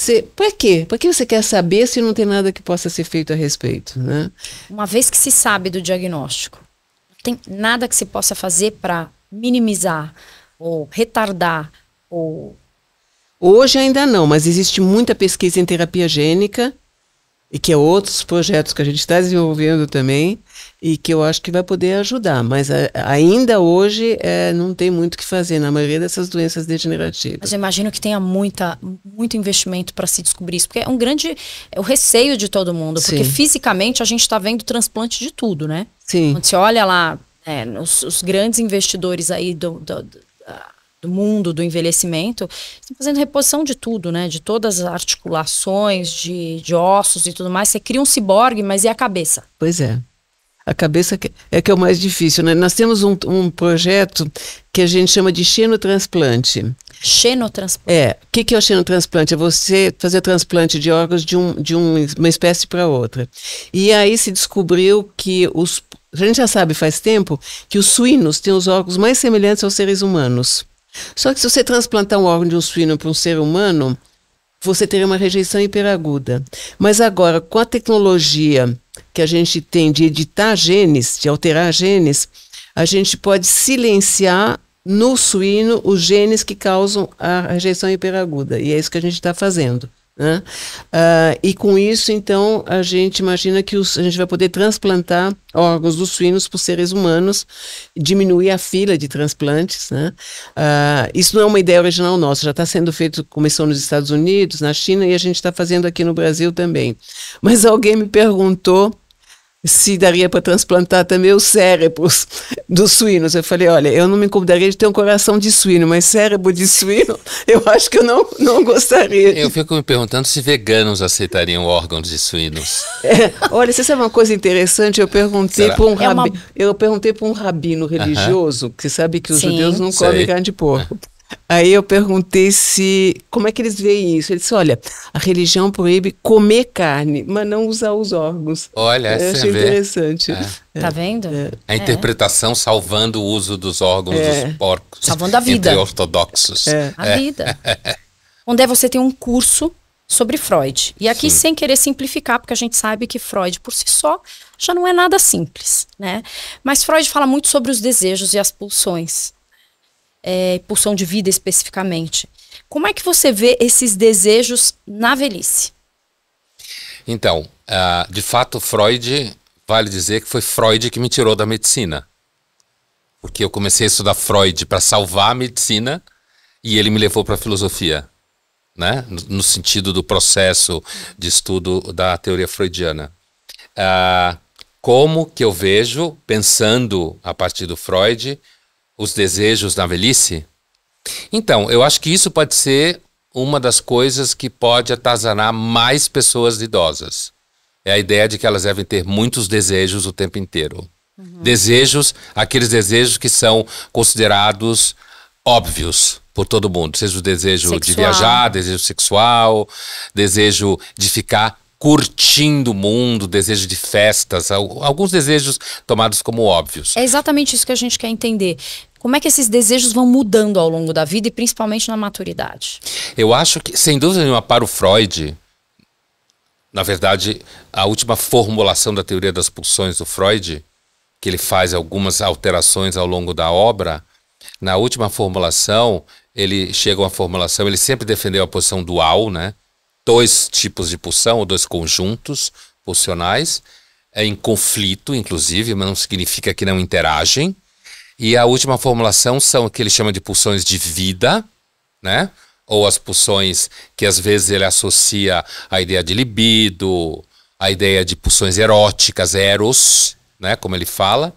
Speaker 2: você, pra quê? Pra que você quer saber se não tem nada que possa ser feito a respeito? Né?
Speaker 3: Uma vez que se sabe do diagnóstico, não tem nada que se possa fazer para minimizar ou retardar ou.
Speaker 2: Hoje ainda não, mas existe muita pesquisa em terapia gênica e que é outros projetos que a gente está desenvolvendo também e que eu acho que vai poder ajudar, mas a, ainda hoje é, não tem muito o que fazer na maioria dessas doenças
Speaker 3: degenerativas. Mas eu imagino que tenha muita, muito investimento para se descobrir isso, porque é um grande é o receio de todo mundo, porque Sim. fisicamente a gente está vendo transplante de tudo, né? Sim. Quando você olha lá, é, os, os, grandes investidores aí do, do, ah, do mundo do envelhecimento, estão fazendo reposição de tudo, né? De todas as articulações, de, de ossos e tudo mais. Você cria um ciborgue, mas e a cabeça?
Speaker 2: Pois é. A cabeça é que é o mais difícil, né? Nós temos um, um projeto que a gente chama de xenotransplante,
Speaker 3: Xenotransplante.
Speaker 2: É. O que, que é o xenotransplante? É você fazer transplante de órgãos de, um, de um, uma espécie para outra. E aí se descobriu que os. A gente já sabe faz tempo que os suínos têm os órgãos mais semelhantes aos seres humanos. Só que se você transplantar um órgão de um suíno para um ser humano, você teria uma rejeição hiperaguda. Mas agora, com a tecnologia que a gente tem de editar genes, de alterar genes, a gente pode silenciar no suíno os genes que causam a rejeição hiperaguda. E é isso que a gente está fazendo. Né? Uh, e com isso, então, a gente imagina que os, a gente vai poder transplantar órgãos dos suínos para seres humanos, diminuir a fila de transplantes. Né? Uh, isso não é uma ideia original nossa, já está sendo feito, começou nos Estados Unidos, na China, e a gente está fazendo aqui no Brasil também. Mas alguém me perguntou se daria para transplantar também os cérebros dos suínos. Eu falei, olha, eu não me incomodaria de ter um coração de suíno, mas cérebro de suíno, eu acho que eu
Speaker 1: não, não gostaria. Eu fico me perguntando se veganos aceitariam órgãos de suínos.
Speaker 2: É, olha, você sabe uma coisa interessante? Eu perguntei para um, rabi... é uma... um rabino religioso, uh -huh. que sabe que os Sim. judeus não Sei. comem carne de porco. Aí eu perguntei se como é que eles veem isso. Ele disse: olha, a religião proíbe comer carne, mas não usar os órgãos. Olha, eu achei vê. interessante. É. é. Tá vendo? É. A
Speaker 1: interpretação salvando o uso dos órgãos dos é. porcos. Salvando a vida. Entre ortodoxos. É. A vida.
Speaker 3: Onde é você tem um curso sobre Freud. E aqui, Sim. sem querer simplificar, porque a gente sabe que Freud por si só já não é nada simples, né? Mas Freud fala muito sobre os desejos e as pulsões é, pulsão de vida especificamente. Como é que você vê esses desejos na velhice?
Speaker 1: Então, uh, de fato, Freud, vale dizer que foi Freud que me tirou da medicina. Porque eu comecei a estudar Freud para salvar a medicina e ele me levou para a filosofia. Né? No, no, sentido do processo de estudo da teoria freudiana. Uh, como que eu vejo, pensando a partir do Freud, os desejos na velhice? Então, eu acho que isso pode ser uma das coisas que pode atazanar mais pessoas idosas. É a ideia de que elas devem ter muitos desejos o tempo inteiro. Uhum. Desejos, aqueles desejos que são considerados óbvios por todo mundo. Seja o desejo sexual. de viajar, desejo sexual, desejo de ficar curtindo o mundo, desejo de festas, alguns desejos tomados como óbvios.
Speaker 3: É exatamente isso que a gente quer entender. Como é que esses desejos vão mudando ao longo da vida e principalmente na maturidade?
Speaker 1: Eu acho que, sem dúvida nenhuma, para o Freud, na verdade, a última formulação da teoria das pulsões do Freud, que ele faz algumas alterações ao longo da obra, na última formulação, ele chega a uma formulação, ele sempre defendeu a posição dual, né? dois tipos de pulsão, ou dois conjuntos pulsionais, é em conflito, inclusive, mas não significa que não interagem. E a última formulação são o que ele chama de pulsões de vida, né? Ou as pulsões que às vezes ele associa à ideia de libido, à ideia de pulsões eróticas, eros, né? Como ele fala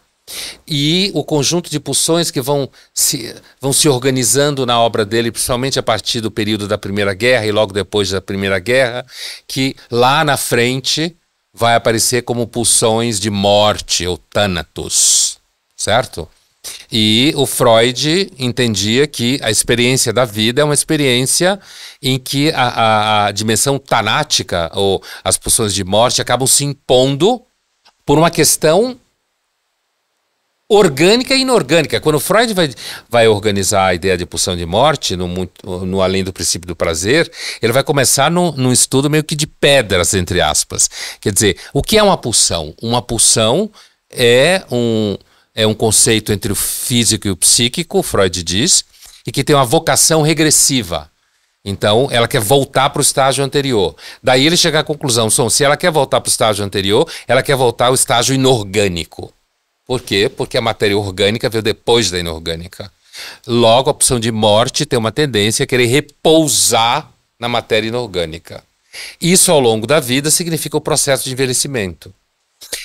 Speaker 1: e o conjunto de pulsões que vão se, vão se organizando na obra dele, principalmente a partir do período da Primeira Guerra e logo depois da Primeira Guerra, que lá na frente vai aparecer como pulsões de morte ou thanatos, certo? E o Freud entendia que a experiência da vida é uma experiência em que a, a, a dimensão tanática ou as pulsões de morte acabam se impondo por uma questão orgânica e inorgânica. Quando Freud vai, vai organizar a ideia de pulsão de morte, no, no além do princípio do prazer, ele vai começar num, num estudo meio que de pedras, entre aspas. Quer dizer, o que é uma pulsão? Uma pulsão é um, é um conceito entre o físico e o psíquico, Freud diz, e que tem uma vocação regressiva. Então, ela quer voltar para o estágio anterior. Daí ele chega à conclusão: se ela quer voltar para o estágio anterior, ela quer voltar ao estágio inorgânico. Por quê? Porque a matéria orgânica veio depois da inorgânica. Logo, a opção de morte tem uma tendência a querer repousar na matéria inorgânica. Isso ao longo da vida significa o processo de envelhecimento.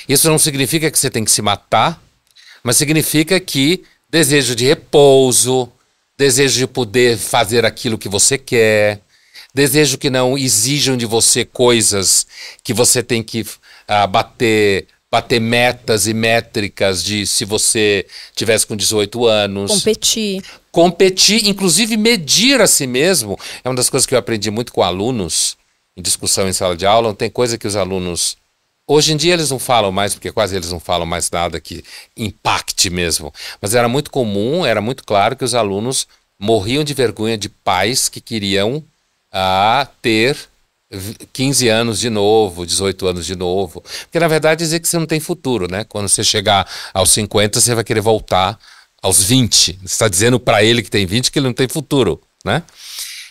Speaker 1: Isso não significa que você tem que se matar, mas significa que desejo de repouso, desejo de poder fazer aquilo que você quer, desejo que não exijam de você coisas que você tem que ah, bater bater metas e métricas de se você tivesse com 18 anos.
Speaker 3: Competir.
Speaker 1: Competir, inclusive medir a si mesmo. É uma das coisas que eu aprendi muito com alunos em discussão em sala de aula. Não tem coisa que os alunos. Hoje em dia eles não falam mais, porque quase eles não falam mais nada que impacte mesmo. Mas era muito comum, era muito claro que os alunos morriam de vergonha de pais que queriam ah, ter 15 anos de novo, 18 anos de novo. Porque na verdade dizer que você não tem futuro, né? Quando você chegar aos 50, você vai querer voltar aos 20. Você está dizendo para ele que tem 20 que ele não tem futuro, né?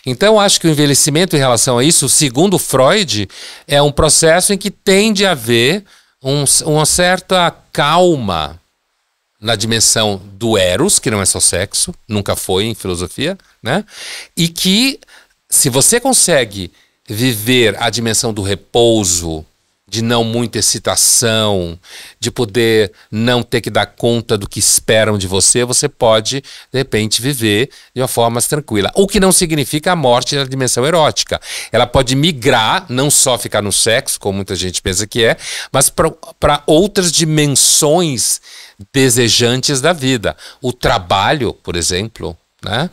Speaker 1: Então, acho que o envelhecimento em relação a isso, segundo Freud, é um processo em que tende a haver um, uma certa calma na dimensão do eros, que não é só sexo, nunca foi em filosofia, né? E que se você consegue viver a dimensão do repouso, de não muita excitação, de poder não ter que dar conta do que esperam de você, você pode, de repente, viver de uma forma mais tranquila. O que não significa a morte da dimensão erótica. Ela pode migrar, não só ficar no sexo, como muita gente pensa que é, mas para outras dimensões desejantes da vida. O trabalho, por exemplo, né?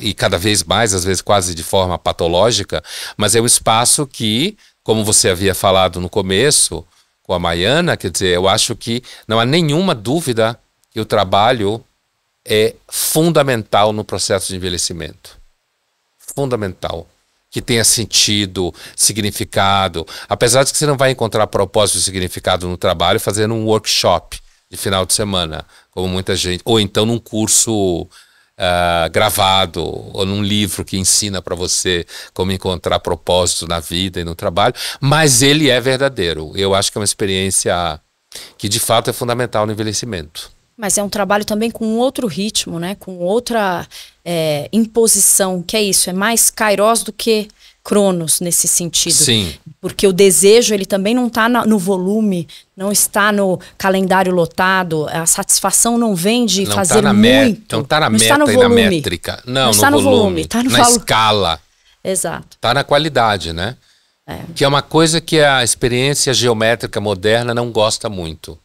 Speaker 1: e cada vez mais, às vezes quase de forma patológica, mas é um espaço que, como você havia falado no começo com a Maiana, quer dizer, eu acho que não há nenhuma dúvida que o trabalho é fundamental no processo de envelhecimento. Fundamental. Que tenha sentido, significado. Apesar de que você não vai encontrar propósito e significado no trabalho fazendo um workshop de final de semana, como muita gente, ou então num curso uh, gravado ou num livro que ensina para você como encontrar propósito na vida e no trabalho, mas ele é verdadeiro. Eu acho que é uma experiência que de fato é fundamental no envelhecimento.
Speaker 3: Mas é um trabalho também com outro ritmo, né? Com outra é, imposição, que é isso, é mais kairos do que Cronos nesse sentido. Sim. Porque o desejo, ele também não está no volume, não está no calendário lotado, a satisfação não vem de não tá fazer tá na muito. Não está na não meta está no e na métrica.
Speaker 1: Não, não está no, volume, volume tá no na valo... escala. Exato. Está na qualidade, né? É. Que é uma coisa que a experiência geométrica moderna não gosta muito.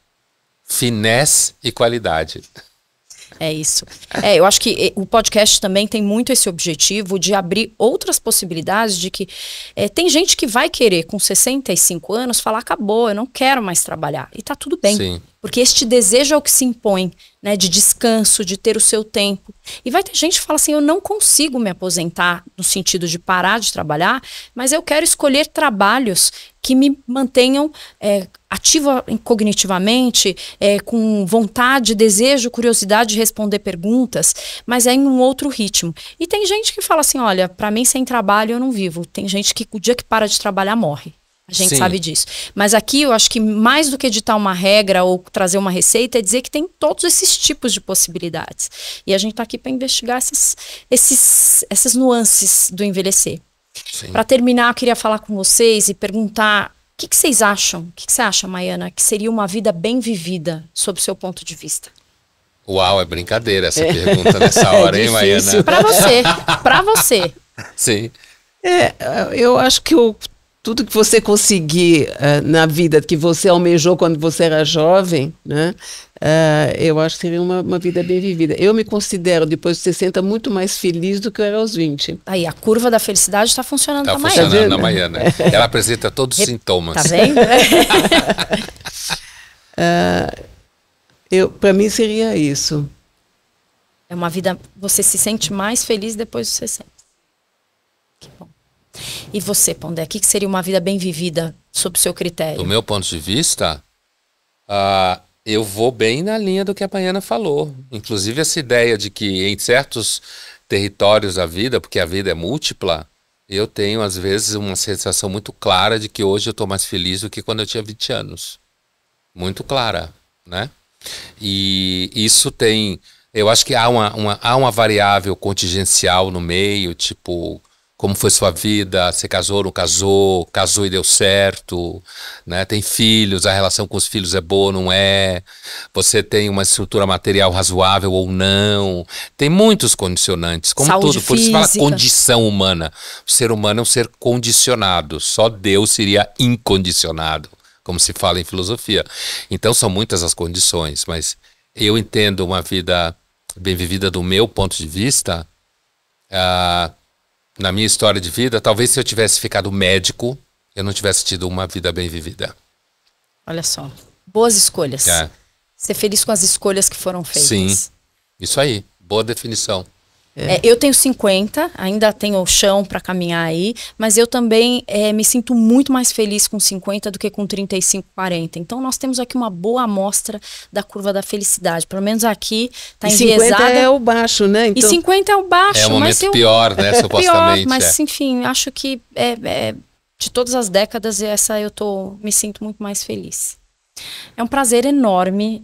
Speaker 1: Finesse e qualidade.
Speaker 3: É isso. É, eu acho que eh, o podcast também tem muito esse objetivo de abrir outras possibilidades de que é, tem gente que vai querer, com 65 anos, falar: acabou, eu não quero mais trabalhar. E tá tudo bem. Sim. Porque este desejo é o que se impõe, né? De descanso, de ter o seu tempo. E vai ter gente que fala assim: eu não consigo me aposentar no sentido de parar de trabalhar, mas eu quero escolher trabalhos que me mantenham é, ativa cognitivamente, é, com vontade, desejo, curiosidade de responder perguntas, mas é em um outro ritmo. E tem gente que fala assim: olha, para mim sem trabalho eu não vivo. Tem gente que o dia que para de trabalhar morre. A gente Sim. sabe disso. Mas aqui eu acho que mais do que editar uma regra ou trazer uma receita é dizer que tem todos esses tipos de possibilidades. E a gente está aqui para investigar essas, esses, essas nuances do envelhecer. Para terminar, eu queria falar com vocês e perguntar o que, que, vocês acham? O que, que, você acha, Maiana, que seria uma vida bem vivida, sob o seu ponto de vista?
Speaker 1: Uau, é brincadeira essa é. pergunta nessa é hora, é hein, Maiana? Para você,
Speaker 3: para você.
Speaker 1: Sim.
Speaker 2: É, eu acho que eu tudo que você conseguir uh, na vida que você almejou quando você era jovem, né? Uh, eu acho que seria uma, uma, vida bem vivida. Eu me considero, depois dos 60, muito mais feliz do que eu era aos 20.
Speaker 3: Aí, a curva da felicidade está funcionando tá na Maiana. Está funcionando na tá Maiana. Ela apresenta todos os sintomas. Tá vendo? uh,
Speaker 2: é. eh, Para mim seria isso.
Speaker 3: É uma vida... Você se sente mais feliz depois dos 60. Que bom. E você, Pondé, o que, seria uma vida bem vivida sob o seu critério? Do
Speaker 1: meu ponto de vista, uh, eu vou bem na linha do que a Baiana falou. Inclusive essa ideia de que em certos territórios da vida, porque a vida é múltipla, eu tenho às vezes uma sensação muito clara de que hoje eu estou mais feliz do que quando eu tinha 20 anos. Muito clara, né? E isso tem. Eu acho que há uma, uma há uma variável contingencial no meio, tipo como foi sua vida, você casou ou não casou, casou e deu certo, né? Tem filhos, a relação com os filhos é boa ou não é? Você tem uma estrutura material razoável ou não? Tem muitos condicionantes, como Saúde tudo, por isso fala condição humana. O ser humano é um ser condicionado, só Deus seria incondicionado, como se fala em filosofia. Então são muitas as condições, mas eu entendo uma vida bem vivida do meu ponto de vista, uh, na minha história de vida, talvez se eu tivesse ficado médico, eu não tivesse tido uma vida bem vivida.
Speaker 3: Olha só. Boas escolhas. É. Ser feliz com as escolhas que foram feitas. Sim.
Speaker 1: Isso aí. Boa definição. É. É,
Speaker 3: eu tenho 50, ainda tenho chão para caminhar aí, mas eu também é, me sinto muito mais feliz com 50 do que com 35, 40. Então nós temos aqui uma boa amostra da curva da felicidade. Pelo menos aqui está enviesada. 50 é o
Speaker 2: baixo, né? Então... E
Speaker 3: 50 é o baixo. É o momento mas eu, pior, né? É supostamente. Pior, mas é. enfim, acho que é, de todas as décadas essa eu tô me sinto muito mais feliz. É um prazer enorme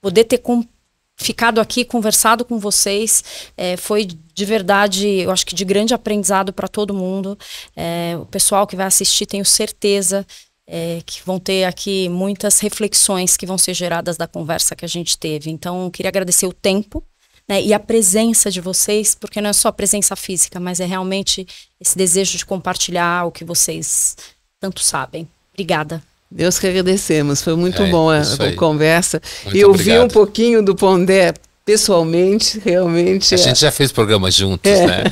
Speaker 3: poder ter cumprido ficado aqui, conversado com vocês. É, foi de verdade, eu acho que de grande aprendizado para todo mundo. É, o pessoal que vai assistir, tenho certeza é, que vão ter aqui muitas reflexões que vão ser geradas da conversa que a gente teve. Então, queria agradecer o tempo. Né, e a presença de vocês, porque não é só a presença física, mas é realmente esse desejo de compartilhar o que vocês tanto sabem. Obrigada.
Speaker 2: Deus que agradecemos. Foi muito é, bom a, a conversa. Muito eu obrigado. vi um pouquinho do Pondé
Speaker 3: pessoalmente, realmente. A é... gente
Speaker 1: já fez programa juntos, é. né?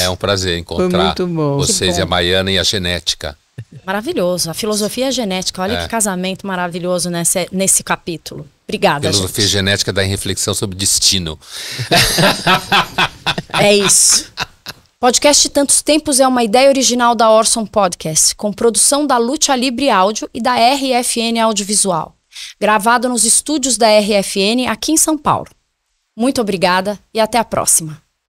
Speaker 1: É um prazer encontrar vocês e a Maiana e a genética.
Speaker 3: Maravilhoso. A filosofia é genética. Olha é. que casamento maravilhoso nesse, nesse capítulo. Obrigada. filosofia
Speaker 1: gente. genética dá em reflexão sobre destino.
Speaker 3: é isso. Podcast Tantos Tempos é uma ideia original da Orson Podcast, com produção da Lucha Libre Áudio e da RFN Audiovisual, gravado nos estúdios da RFN aqui em São Paulo. Muito obrigada e até a próxima.